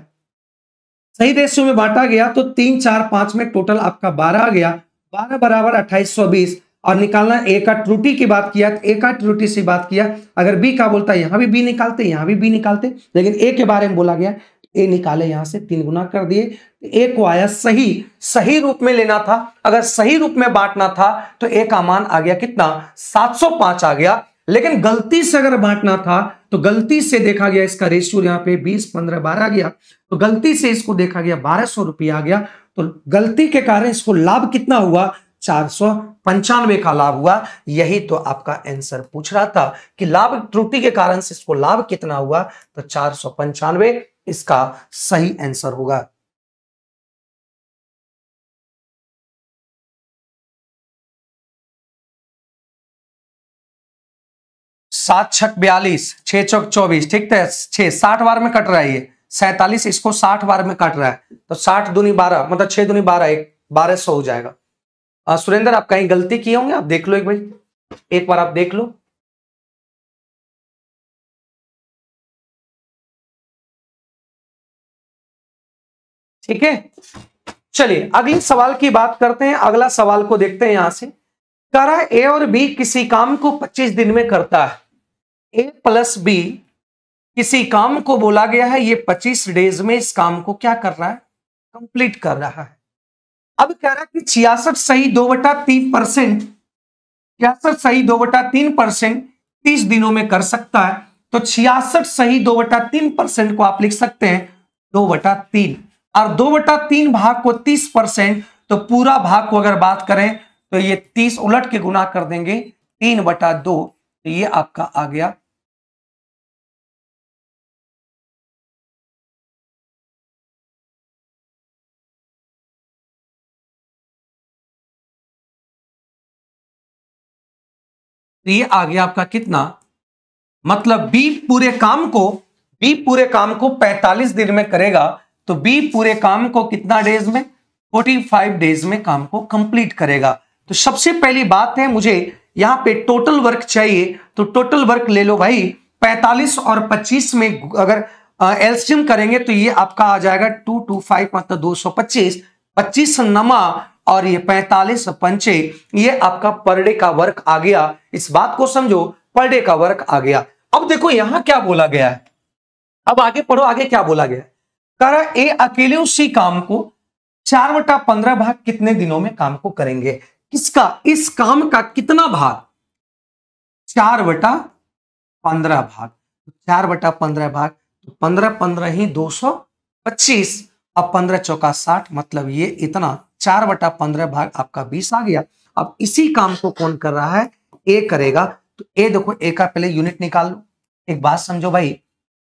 सही रेशियो में बांटा गया तो तीन चार पांच में टोटल आपका बारह आ गया बारह बराबर अट्ठाईस बीस और निकालना ए का त्रुटि की बात किया तो ए का त्रुटि से बात किया अगर बी का बोलता है यहां भी बी निकालते यहां भी बी निकालते लेकिन ए के बारे में बोला गया ए निकाले यहां से तीन गुना कर दिए ए को आया सही सही रूप में लेना था अगर सही रूप में बांटना था तो ए का मान आ गया कितना 705 आ गया लेकिन गलती से अगर बांटना था तो गलती से देखा गया इसका रेशियो यहाँ पे 20 15 12 गया तो गलती से इसको देखा गया बारह सौ रुपया आ गया तो गलती के कारण इसको लाभ कितना हुआ चार सौ पंचानवे का लाभ हुआ यही तो आपका आंसर पूछ रहा था कि लाभ त्रुटि के कारण से इसको लाभ कितना हुआ तो चार सौ पंचानवे इसका सही आंसर होगा सात छक बयालीस छह चौक चौबीस ठीक है तो छह साठ बार में कट रहा है ये सैतालीस इसको साठ बार में कट रहा है तो साठ दूनी बारह मतलब छह दूनी बारह एक बारह सौ हो जाएगा सुरेंद्र आप कहीं गलती किए होंगे आप देख लो एक भाई एक बार आप देख लो ठीक है चलिए अगले सवाल की बात करते हैं अगला सवाल को देखते हैं यहां से करा ए और बी किसी काम को 25 दिन में करता है ए प्लस बी किसी काम को बोला गया है ये 25 डेज में इस काम को क्या कर रहा है कंप्लीट कर रहा है अब कह रहा कि छियासठ सही दो बटा तीन परसेंट छियासठ सही दो बटा तीन परसेंट तीस दिनों में कर सकता है तो छियासठ सही दो बटा तीन परसेंट को आप लिख सकते हैं दो बटा तीन और दो बटा तीन भाग को तीस परसेंट तो पूरा भाग को अगर बात करें तो ये तीस उलट के गुना कर देंगे तीन बटा दो तो ये आपका आ गया तो ये आ गया आपका कितना मतलब बी पूरे काम को बी पूरे काम को 45 दिन में करेगा तो बी पूरे काम को कितना डेज में 45 डेज में काम को कंप्लीट करेगा तो सबसे पहली बात है मुझे यहां पे टोटल वर्क चाहिए तो टोटल वर्क ले लो भाई 45 और 25 में अगर एल्सियम करेंगे तो ये आपका आ जाएगा टू टू फाइव मतलब दो सौ पच्चीस पच्चीस नमा और ये पैंतालीस पंचे ये आपका पर डे का वर्क आ गया इस बात को समझो पर डे का वर्क आ गया अब देखो यहां क्या बोला गया है अब आगे पढ़ो आगे क्या बोला गया करा ए अकेले उसी काम को चार बटा पंद्रह भाग कितने दिनों में काम को करेंगे किसका इस काम का कितना भाग चार बटा पंद्रह भाग तो चार बटा पंद्रह भाग तो पंद्रह पंद्रह ही दो सौ पच्चीस अब पंद्रह चौका साठ मतलब ये इतना चार बटा पंद्रह भाग आपका बीस आ गया अब इसी काम को कौन कर रहा है ए करेगा तो ए देखो ए का पहले यूनिट निकाल लो एक बात समझो भाई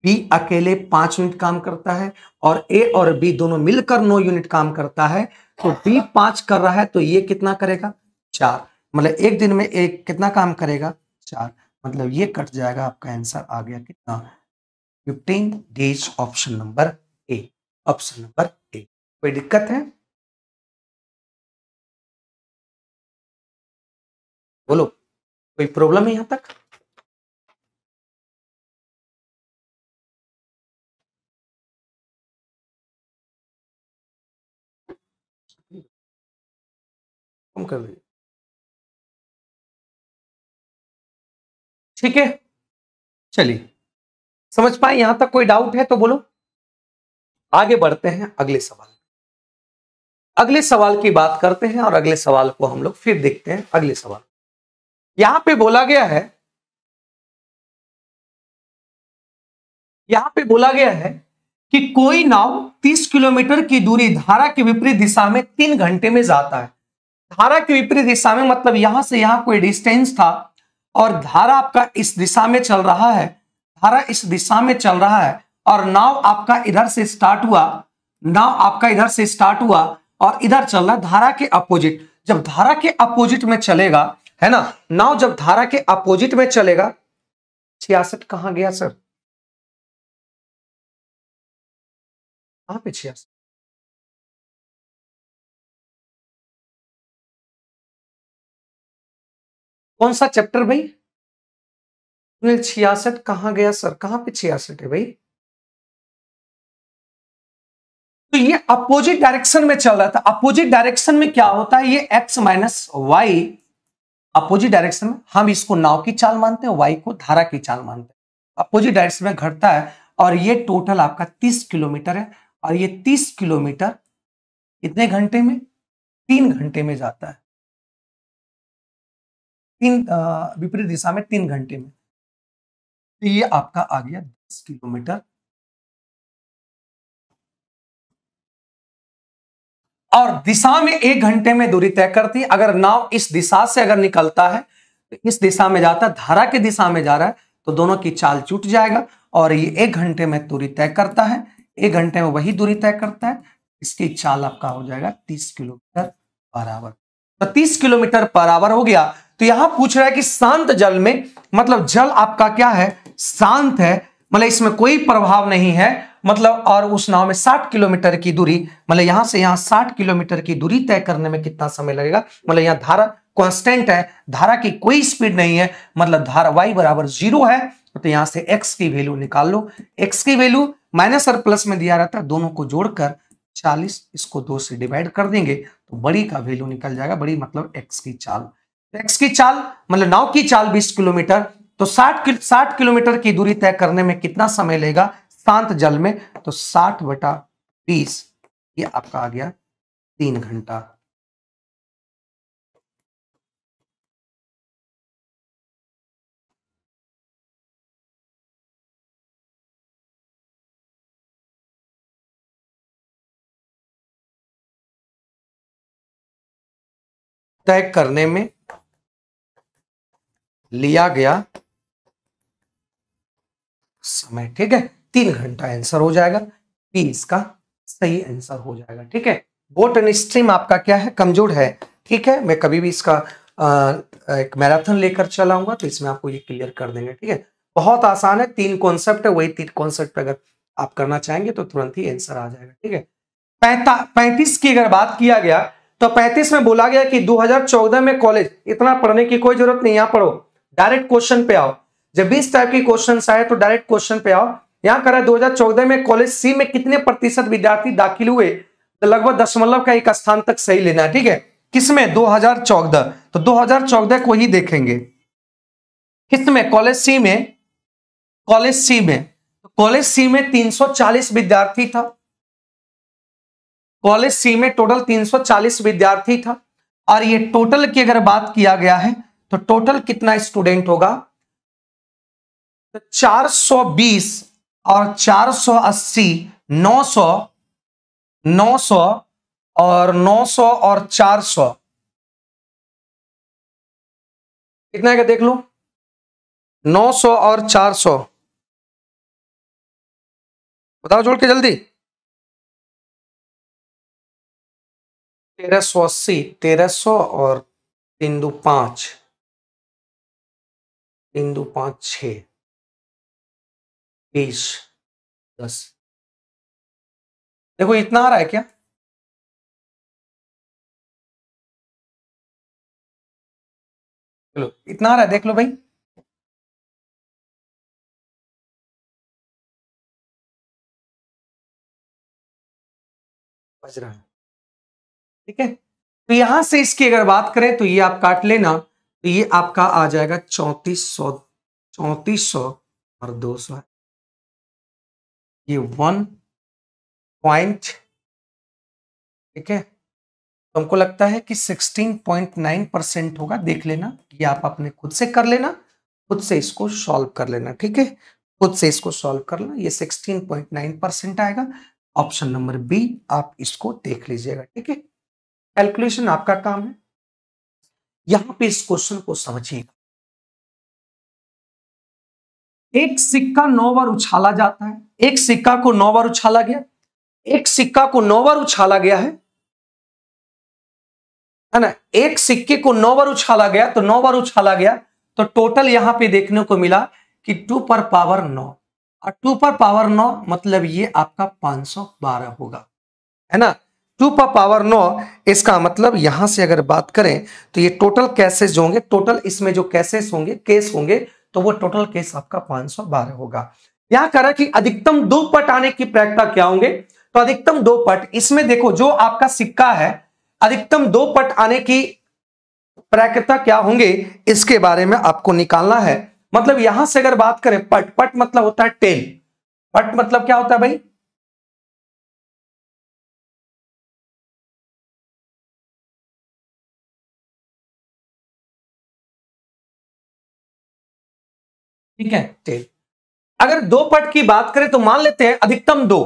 बी अकेले पांच यूनिट काम करता है और ए और बी दोनों मिलकर नौ यूनिट काम करता है तो बी पांच कर रहा है तो ये कितना करेगा चार मतलब एक दिन में एक कितना काम करेगा चार मतलब ये कट जाएगा आपका आंसर आ गया कितना fifteen days option number A option number A कोई दिक्कत है बोलो कोई प्रॉब्लम है यहां तक कर ठीक है चलिए समझ पाए यहां तक कोई डाउट है तो बोलो आगे बढ़ते हैं अगले सवाल अगले सवाल की बात करते हैं और अगले सवाल को हम लोग फिर देखते हैं अगले सवाल यहां पे बोला गया है यहां पे बोला गया है कि कोई नाव 30 किलोमीटर की दूरी धारा के विपरीत दिशा में तीन घंटे में जाता है धारा के विपरीत दिशा में मतलब यहां से यहां कोई डिस्टेंस था और धारा आपका इस दिशा में चल रहा है धारा इस दिशा में चल रहा है और नाव आपका इधर से स्टार्ट हुआ नाव आपका इधर से स्टार्ट हुआ और इधर चल रहा धारा के अपोजिट जब धारा के अपोजिट में चलेगा है ना नाव जब धारा के अपोजिट में चलेगा छियासठ कहां गया सर कहां पे छियासठ कौन सा चैप्टर भाई छियासठ कहां गया सर कहां पे छियासठ है भाई तो ये अपोजिट डायरेक्शन में चल रहा था अपोजिट डायरेक्शन में क्या होता है ये x minus Y opposite direction में हम इसको नाव की चाल मानते हैं वाई को धारा की चाल मानते हैं अपोजिट डायरेक्शन में घटता है और ये टोटल आपका तीस किलोमीटर है और ये तीस किलोमीटर कितने घंटे में तीन घंटे में जाता है तीन विपरीत दिशा में तीन घंटे में तो ये आपका आ गया दस किलोमीटर और दिशा में एक घंटे में दूरी तय करती है अगर नाव इस दिशा से अगर निकलता है तो इस दिशा में जाता है धारा की दिशा में जा रहा है तो दोनों की चाल चूट जाएगा और ये एक घंटे में दूरी तय करता है एक घंटे में वही दूरी तय करता है इसकी चाल आपका हो जाएगा तीस किलोमीटर पर आवर तो तीस किलोमीटर पर आवर हो गया तो यहां पूछ रहा है कि शांत जल में मतलब जल आपका क्या है शांत है मतलब इसमें कोई प्रभाव नहीं है मतलब और उस नाव में 60 किलोमीटर की दूरी मतलब यहां से यहां 60 किलोमीटर की दूरी तय करने में कितना समय लगेगा मतलब यहां धारा कांस्टेंट है धारा की कोई स्पीड नहीं है मतलब धारा वाई बराबर जीरो है तो यहां से एक्स की वैल्यू निकाल लो एक्स की वैल्यू माइनस और प्लस में दिया रहता है दोनों को जोड़कर 40 इसको दो से डिवाइड कर देंगे तो बड़ी का वैल्यू निकल जाएगा बड़ी मतलब एक्स की चाल एक्स की चाल मतलब नाव की चाल बीस किलोमीटर तो साठ साठ किलोमीटर की दूरी तय करने में कितना समय लेगा शांत जल में तो साठ बटा बीस ये आपका आ गया तीन घंटा तय करने में लिया गया समय ठीक है तीन घंटा आंसर हो जाएगा बी इसका सही आंसर हो जाएगा ठीक है बोट एंड स्ट्रीम आपका क्या है कमजोर है ठीक है मैं कभी भी इसका आ, एक मैराथन लेकर चलाऊंगा तो इसमें आपको ये क्लियर कर देंगे ठीक है बहुत आसान है तीन कॉन्सेप्ट है वही तीन कॉन्सेप्ट अगर आप करना चाहेंगे तो तुरंत ही आंसर आ जाएगा ठीक है पैंतीस की अगर बात किया गया तो पैंतीस में बोला गया कि 2014 में कॉलेज इतना पढ़ने की कोई जरूरत नहीं यहां पढ़ो डायरेक्ट क्वेश्चन पे आओ जब भी इस टाइप के क्वेश्चन आए तो डायरेक्ट क्वेश्चन पे आओ यहाँ करा चौदह में कॉलेज सी में कितने प्रतिशत विद्यार्थी दाखिल हुए तो लगभग दशमलव का एक स्थान तक सही लेना है ठीक है किसमें चौदह तो चौदह को ही देखेंगे किसमें कॉलेज सी में कॉलेज सी में तो कॉलेज सी में 340 विद्यार्थी था कॉलेज सी में टोटल 340 विद्यार्थी था और ये टोटल की अगर बात किया गया है तो टोटल कितना स्टूडेंट होगा तो बीस और 480 900 900 और 900 और 400 कितना है क्या देख लो 900 और 400 बताओ जोड़ के जल्दी तेरह सौ अस्सी तेरह सौ और तीन दो पांच तीन दो पांच छ पेज दस देखो इतना आ रहा है क्या चलो इतना आ रहा है देख लो भाई ठीक है तो यहां से इसकी अगर बात करें तो ये आप काट लेना तो ये आपका आ जाएगा चौतीस सौ चौतीस सौ और दो सौ ये वन पॉइंट ठीक है तो हमको लगता है कि 16.9 परसेंट होगा देख लेना ये आप अपने खुद से कर लेना खुद से इसको सॉल्व कर लेना ठीक है खुद से इसको सॉल्व कर लेना ये 16.9 परसेंट आएगा ऑप्शन नंबर बी आप इसको देख लीजिएगा ठीक है कैलकुलेशन आपका काम है यहां पे इस क्वेश्चन को समझिएगा एक सिक्का नौ बार उछाला जाता है एक सिक्का को नौ बार उछाला गया एक सिक्का को नौ बार उछाला गया है है ना एक सिक्के को नौ बार उछाला गया तो नौ बार उछाला गया तो टोटल यहां पे देखने को मिला कि टू पर पावर नौ और टू पर पावर नौ मतलब ये आपका पांच सौ बारह होगा है ना टू पर पावर नौ इसका मतलब यहां से अगर बात करें तो ये टोटल कैसेज होंगे टोटल इसमें जो कैसेस होंगे केस होंगे तो वो टोटल केस आपका पांच होगा यहां कह रहा कि अधिकतम दो पट आने की प्रयक्ता क्या होंगे तो अधिकतम दो पट इसमें देखो जो आपका सिक्का है अधिकतम दो पट आने की प्रयक्ता क्या होंगे इसके बारे में आपको निकालना है मतलब यहां से अगर बात करें पट पट मतलब होता है टेल पट मतलब क्या होता है भाई ठीक है टेल अगर दो पट की बात करें तो मान लेते हैं अधिकतम दो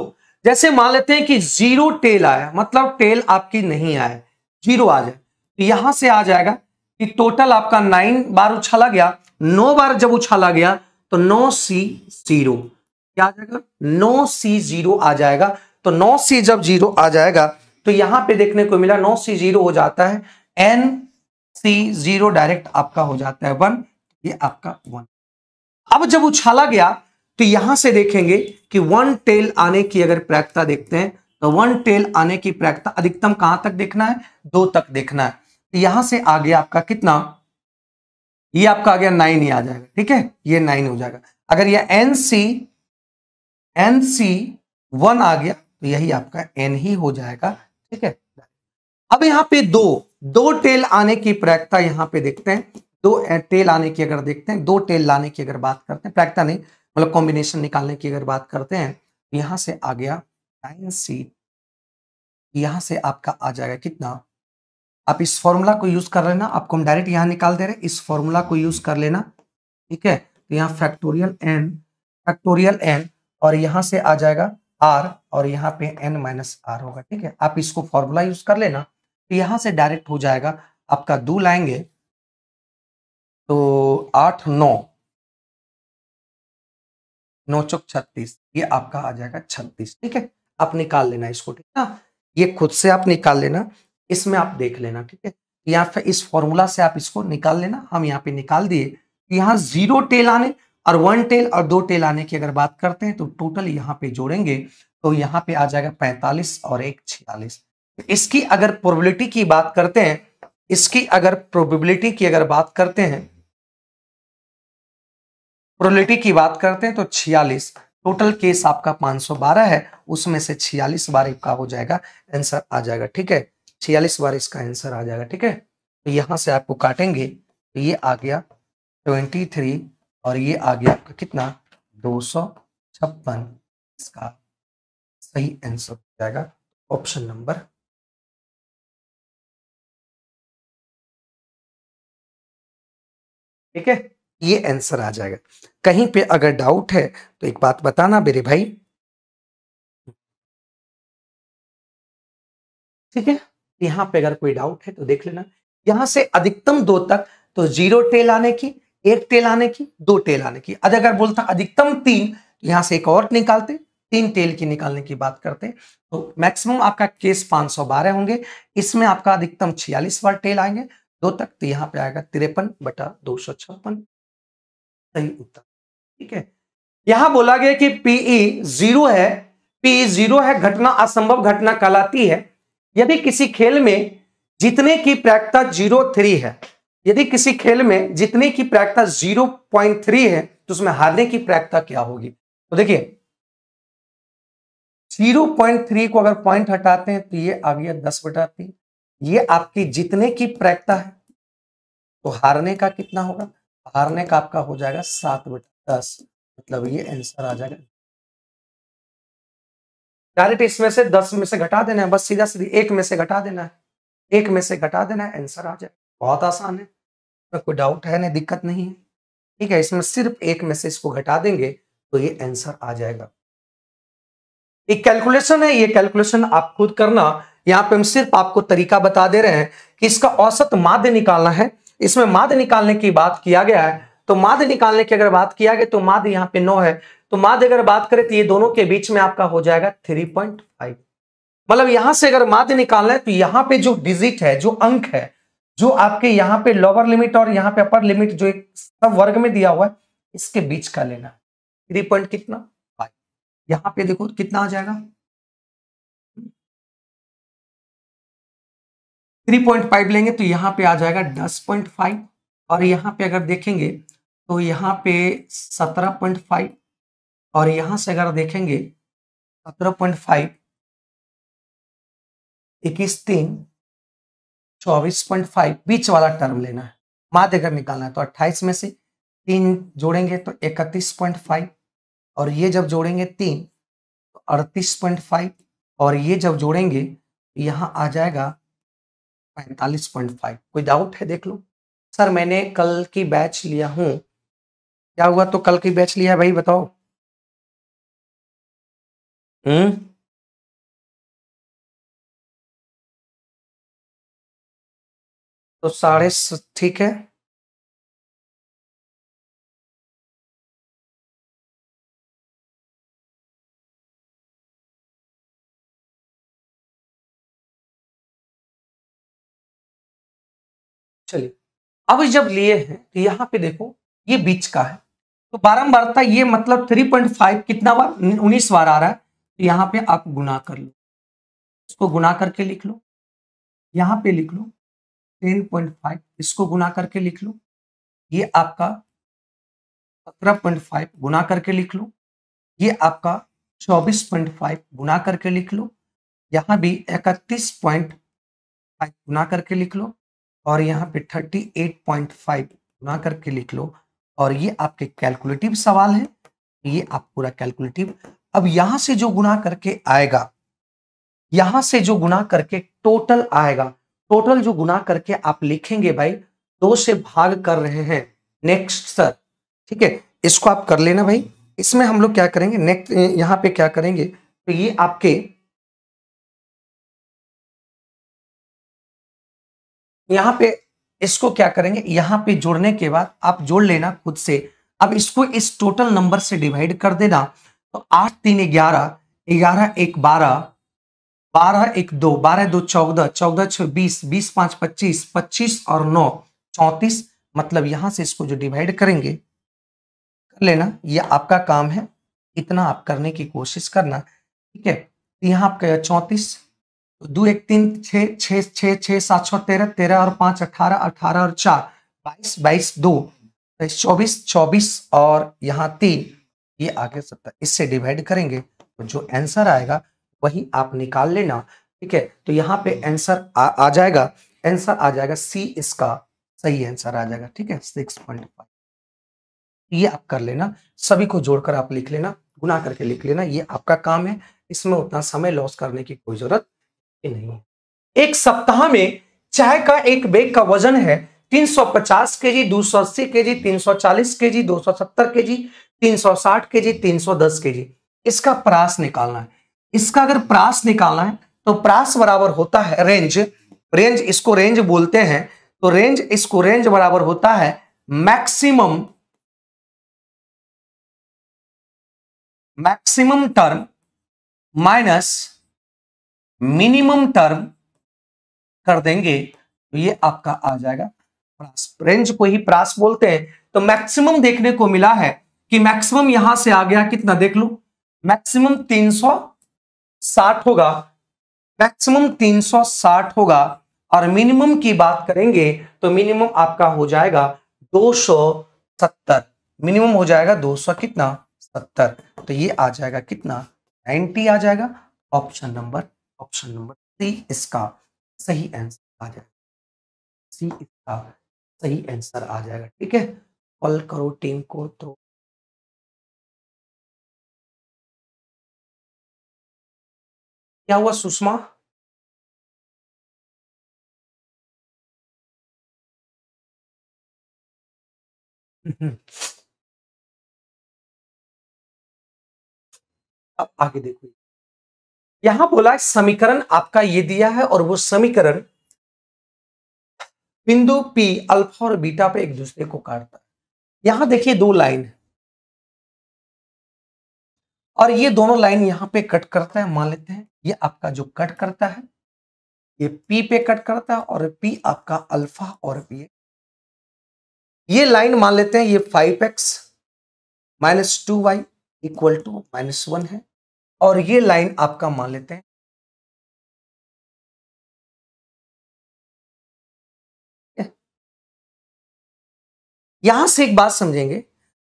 जैसे मान लेते हैं कि जीरो टेल आया मतलब टेल आपकी नहीं आए जीरो आ जाए तो यहां से आ जाएगा कि टोटल आपका नाइन बार उछाला गया नौ बार जब उछाला गया तो नो सी जीरो क्या आ जाएगा नो सी जीरो आ जाएगा तो नो सी जब जीरो आ जाएगा तो यहां पे देखने को मिला नो सी जीरो हो जाता है एन सी जीरो डायरेक्ट आपका हो जाता है वन ये आपका वन अब जब उछाला गया तो यहां से देखेंगे कि वन टेल आने की अगर प्रयक्ता देखते हैं तो वन टेल आने की प्रायिकता अधिकतम कहां तक देखना है दो तक देखना है तो यहां से आ गया आपका कितना ये आपका आ गया नाइन ही आ जाएगा ठीक है ये नाइन हो जाएगा अगर ये N C N C one आ गया तो यही आपका एन ही हो जाएगा ठीक है अब यहां पे दो दो टेल आने की प्रयक्ता यहां पे देखते हैं दो टेल आने की अगर देखते हैं दो टेल लाने की अगर बात करते हैं प्रैक्टा नहीं मतलब कॉम्बिनेशन निकालने की अगर बात करते हैं तो यहां से आ गया नाइन सी यहां से आपका आ जाएगा कितना आप इस फॉर्मूला को यूज कर लेना आपको हम डायरेक्ट यहां निकाल दे रहे हैं इस फॉर्मूला को यूज कर लेना ठीक है तो यहाँ फैक्टोरियल एन फैक्टोरियल एन और यहां से आ जाएगा आर और यहाँ पे एन माइनस आर होगा ठीक है आप इसको फॉर्मूला यूज कर लेना तो यहां से डायरेक्ट हो जाएगा आपका दो लाएंगे तो आठ नौ नौ चौक छत्तीस ये आपका आ जाएगा छत्तीस ठीक है आप निकाल लेना इसको ठीक ना ये खुद से आप निकाल लेना इसमें आप देख लेना ठीक है या फिर इस फॉर्मूला से आप इसको निकाल लेना हम यहाँ पे निकाल दिए यहाँ जीरो टेल आने और वन टेल और दो टेल आने की अगर बात करते हैं तो टोटल यहाँ पे जोड़ेंगे तो यहाँ पे आ जाएगा पैंतालीस और एक छियालीस इसकी अगर प्रोबेबिलिटी की बात करते हैं इसकी अगर प्रोबेबिलिटी की अगर बात करते हैं प्रोलिटी की बात करते हैं तो छियालीस टोटल केस आपका 512 है उसमें से छियालीस बार इसका हो जाएगा आंसर आ जाएगा ठीक है छियालीस बार इसका आंसर आ जाएगा ठीक है तो यहां से आपको काटेंगे तो ये आ गया 23 और ये आ गया आपका कितना दो इसका सही आंसर हो जाएगा ऑप्शन नंबर ठीक है ये आंसर आ जाएगा कहीं पे अगर डाउट है तो एक बात बताना मेरे भाई ठीक है यहां पे अगर कोई डाउट है तो देख लेना यहां से अधिकतम दो तक तो जीरो टेल आने की एक टेल आने की दो टेल आने की अगर बोलता अधिकतम तीन तो यहां से एक और निकालते तीन टेल की निकालने की बात करते हैं तो मैक्सिमम आपका केस 512 होंगे इसमें आपका अधिकतम 46 बार टेल आएंगे दो तक तो यहाँ पे आएगा तिरपन बटा दो सौ छप्पन सही उत्तर ठीक है यहां बोला गया कि पीई e जीरो है पीई e जीरो है घटना असंभव घटना कहलाती है यदि किसी खेल में जीतने की प्रायिकता जीरो थ्री है यदि किसी खेल में जीतने की प्रायिकता जीरो पॉइंट थ्री है तो उसमें हारने की प्रायिकता क्या होगी तो देखिए जीरो पॉइंट थ्री को अगर पॉइंट हटाते हैं तो ये आ गया दस बटा तीन ये आपकी जीतने की प्रायिकता है तो हारने का कितना होगा हारने का आपका हो जाएगा सात बटा दस मतलब ये आंसर आ जाएगा डायरेक्ट इसमें से दस में से घटा देना है बस सीधा सीधी एक में से घटा देना है एक में से घटा देना है आंसर आ जाएगा बहुत आसान है तो कोई डाउट है नहीं दिक्कत नहीं है ठीक है इसमें सिर्फ एक में से इसको घटा देंगे तो ये आंसर आ जाएगा एक कैलकुलेशन है ये कैलकुलेशन आप खुद करना यहाँ पे हम सिर्फ आपको तरीका बता दे रहे हैं कि इसका औसत माध्य निकालना है इसमें माध्य निकालने की बात किया गया है तो माध्य निकालने की अगर बात किया गया तो माध्य यहाँ पे नौ है तो माध्य अगर बात करें तो ये दोनों के बीच में आपका हो जाएगा थ्री पॉइंट फाइव मतलब यहां से अगर माध्य निकालना है तो यहाँ पे जो डिजिट है जो अंक है जो आपके यहाँ पे लोअर लिमिट और यहाँ पे अपर लिमिट जो एक सब वर्ग में दिया हुआ है इसके बीच का लेना थ्री पॉइंट कितना फाइव यहाँ पे देखो कितना आ जाएगा थ्री पॉइंट फाइव लेंगे तो यहाँ पे आ जाएगा दस पॉइंट फाइव और यहाँ पे अगर देखेंगे तो यहाँ पे सत्रह पॉइंट फाइव और यहाँ से अगर देखेंगे सत्रह पॉइंट फाइव इक्कीस तीन चौबीस पॉइंट फाइव बीच वाला टर्म लेना है माध्य अगर निकालना है तो अट्ठाईस में से तीन जोड़ेंगे तो इकतीस पॉइंट फाइव और ये जब जोड़ेंगे तीन तो अड़तीस पॉइंट फाइव और ये जब जोड़ेंगे यहाँ आ जाएगा पैंतालीस पॉइंट फाइव कोई डाउट है देख लो सर मैंने कल की बैच लिया हूं क्या हुआ तो कल की बैच लिया भाई बताओ हम्म तो साढ़े ठीक है चलिए अब जब लिए हैं तो यहाँ पे देखो ये बीच का है तो बारंबारता ये मतलब 3.5 कितना बार 19 बार आ रहा है तो यहाँ पे आप गुना कर लो इसको गुना करके लिख लो यहाँ पे लिख लो 10.5 इसको गुना करके लिख लो ये आपका 17.5 गुना करके लिख लो ये आपका 24.5 गुना करके लिख लो यहाँ भी इकतीस पॉइंट गुना करके लिख लो और यहाँ पे 38.5 गुना करके लिख लो और ये आपके कैलकुलेटिव सवाल है ये आप पूरा कैलकुलेटिव अब यहां से जो गुना करके आएगा यहां से जो गुना करके टोटल आएगा टोटल जो गुना करके आप लिखेंगे भाई दो से भाग कर रहे हैं नेक्स्ट सर ठीक है इसको आप कर लेना भाई इसमें हम लोग क्या करेंगे नेक्स्ट यहाँ पे क्या करेंगे तो ये आपके यहाँ पे इसको क्या करेंगे यहाँ पे जोड़ने के बाद आप जोड़ लेना खुद से अब इसको इस टोटल नंबर से डिवाइड कर देना तो आठ तीन ग्यारह ग्यारह एक बारह बारह एक दो बारह दो चौदह चौदह छह बीस बीस पांच पच्चीस पच्चीस और नौ चौतीस मतलब यहां से इसको जो डिवाइड करेंगे कर लेना यह आपका काम है इतना आप करने की कोशिश करना ठीक है तो यहाँ आपका चौंतीस दो एक तीन छ छ छः छः सात छ तेरह तेरह और पांच अठारह अठारह और चार बाईस बाईस दो चौबीस चौबीस और यहाँ तीन ये आगे सत्ता इससे डिवाइड करेंगे तो जो आंसर आएगा वही आप निकाल लेना ठीक है तो यहाँ पे आंसर आ, आ जाएगा आंसर आ जाएगा सी इसका सही आंसर आ जाएगा ठीक है सिक्स पॉइंट फाइव ये आप कर लेना सभी को जोड़कर आप लिख लेना गुना करके लिख लेना ये आपका काम है इसमें उतना समय लॉस करने की कोई जरूरत नहीं एक सप्ताह में चाय का एक बैग का वजन है 350 KG 280 KG 340 KG 270 KG 360 KG 310 KG इसका प्रास निकालना है इसका अगर प्रास निकालना है तो प्रास बराबर होता है रेंज रेंज इसको रेंज बोलते हैं तो रेंज इसको रेंज बराबर होता है maximum maximum term minus minimum term कर देंगे तो ये आपका आ जाएगा प्रास रेंज को ही प्रास बोलते हैं तो मैक्सिमम देखने को मिला है कि मैक्सिमम यहां से आ गया कितना देख लो मैक्सिमम 360 होगा मैक्सिमम 360 होगा और मिनिमम की बात करेंगे तो मिनिमम आपका हो जाएगा 270 मिनिमम हो जाएगा 200 कितना 70 तो ये आ जाएगा कितना 90 आ जाएगा option number option number C इसका सही आंसर आ जाएगा सी इसका सही आंसर आ जाएगा ठीक है कॉल करो टीम को तो क्या हुआ सुषमा अब आगे देखो यहां बोला समीकरण आपका ये दिया है और वो समीकरण बिंदु पी अल्फा और बीटा पे एक दूसरे को काटता है यहां देखिए दो लाइन है और ये दोनों लाइन यहां पे कट करता है मान लेते हैं ये आपका जो कट करता है ये पी पे कट करता है और पी आपका अल्फा और बी ये लाइन मान लेते हैं ये five X minus two Y equal to minus one है और ये लाइन आपका मान लेते हैं यहां से एक बात समझेंगे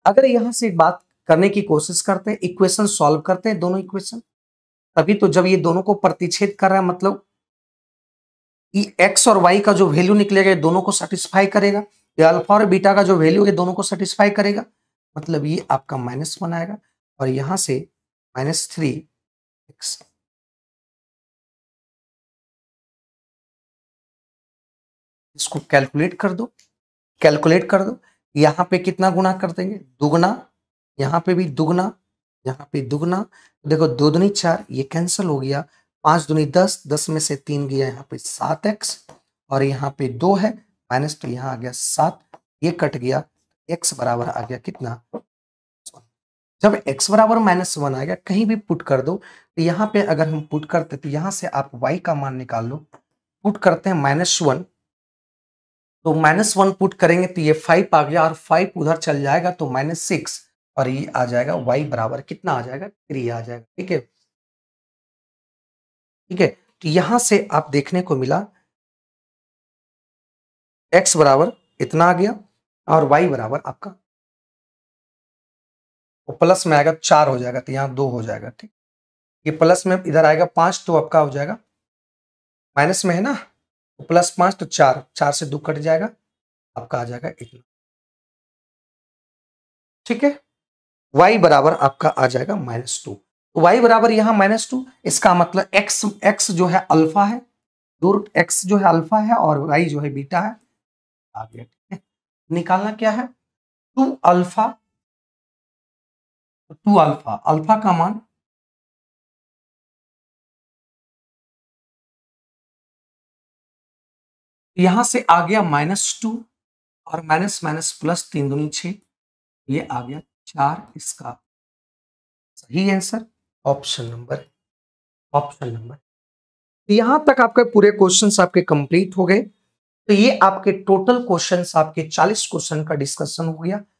अगर यहां से एक बात करने की कोशिश करते हैं इक्वेशन सॉल्व करते हैं दोनों इक्वेशन तभी तो जब ये दोनों को प्रतिच्छेद कर रहा है मतलब एक्स और वाई का जो वैल्यू निकलेगा ये दोनों को सेटिस्फाई करेगा ये अल्फा और बीटा का जो वैल्यू है दोनों को सेटिस्फाई करेगा मतलब ये आपका माइनस बनाएगा और यहां से minus 3x. इसको कैलकुलेट कर दो कैलकुलेट कर दो यहाँ पे कितना गुना कर देंगे दुगना यहाँ पे भी दुगना यहाँ पे दुगना देखो दो दुनी चार ये कैंसिल हो गया पांच दुनी दस दस में से तीन गया यहाँ पे सात एक्स और यहाँ पे दो है माइनस तो यहाँ आ गया सात ये कट गया एक्स बराबर आ गया कितना जब x बराबर माइनस वन आएगा कहीं भी पुट कर दो तो यहाँ पे अगर हम पुट करते तो यहां से आप y का मान निकाल लो पुट करते हैं माइनस वन तो माइनस वन पुट करेंगे तो ये फाइव आ गया और फाइव उधर चल जाएगा तो माइनस सिक्स और ये आ जाएगा y बराबर कितना आ जाएगा थ्री आ जाएगा ठीक है ठीक है तो यहां से आप देखने को मिला x बराबर इतना आ गया और y बराबर आपका वो प्लस में आएगा चार हो जाएगा तो यहाँ दो हो जाएगा ठीक ये प्लस में इधर आएगा पाँच तो आपका हो जाएगा माइनस में है ना तो प्लस पाँच तो चार चार से दो कट जाएगा आपका आ जाएगा इतना ठीक है वाई बराबर आपका आ जाएगा माइनस टू तो वाई बराबर यहाँ माइनस टू इसका मतलब एक्स एक्स जो है अल्फा है दूर एक्स जो है अल्फा है और वाई जो है बीटा है आ गया ठीक है निकालना क्या है टू अल्फा तो टू अल्फा अल्फा का मान यहां से आ गया माइनस टू और माइनस माइनस प्लस तीन दूनी छ ये आ गया चार इसका सही answer option number option number यहां तक आपके पूरे क्वेश्चंस आपके कंप्लीट हो गए तो ये आपके टोटल क्वेश्चंस आपके 40 क्वेश्चन का डिस्कशन हो गया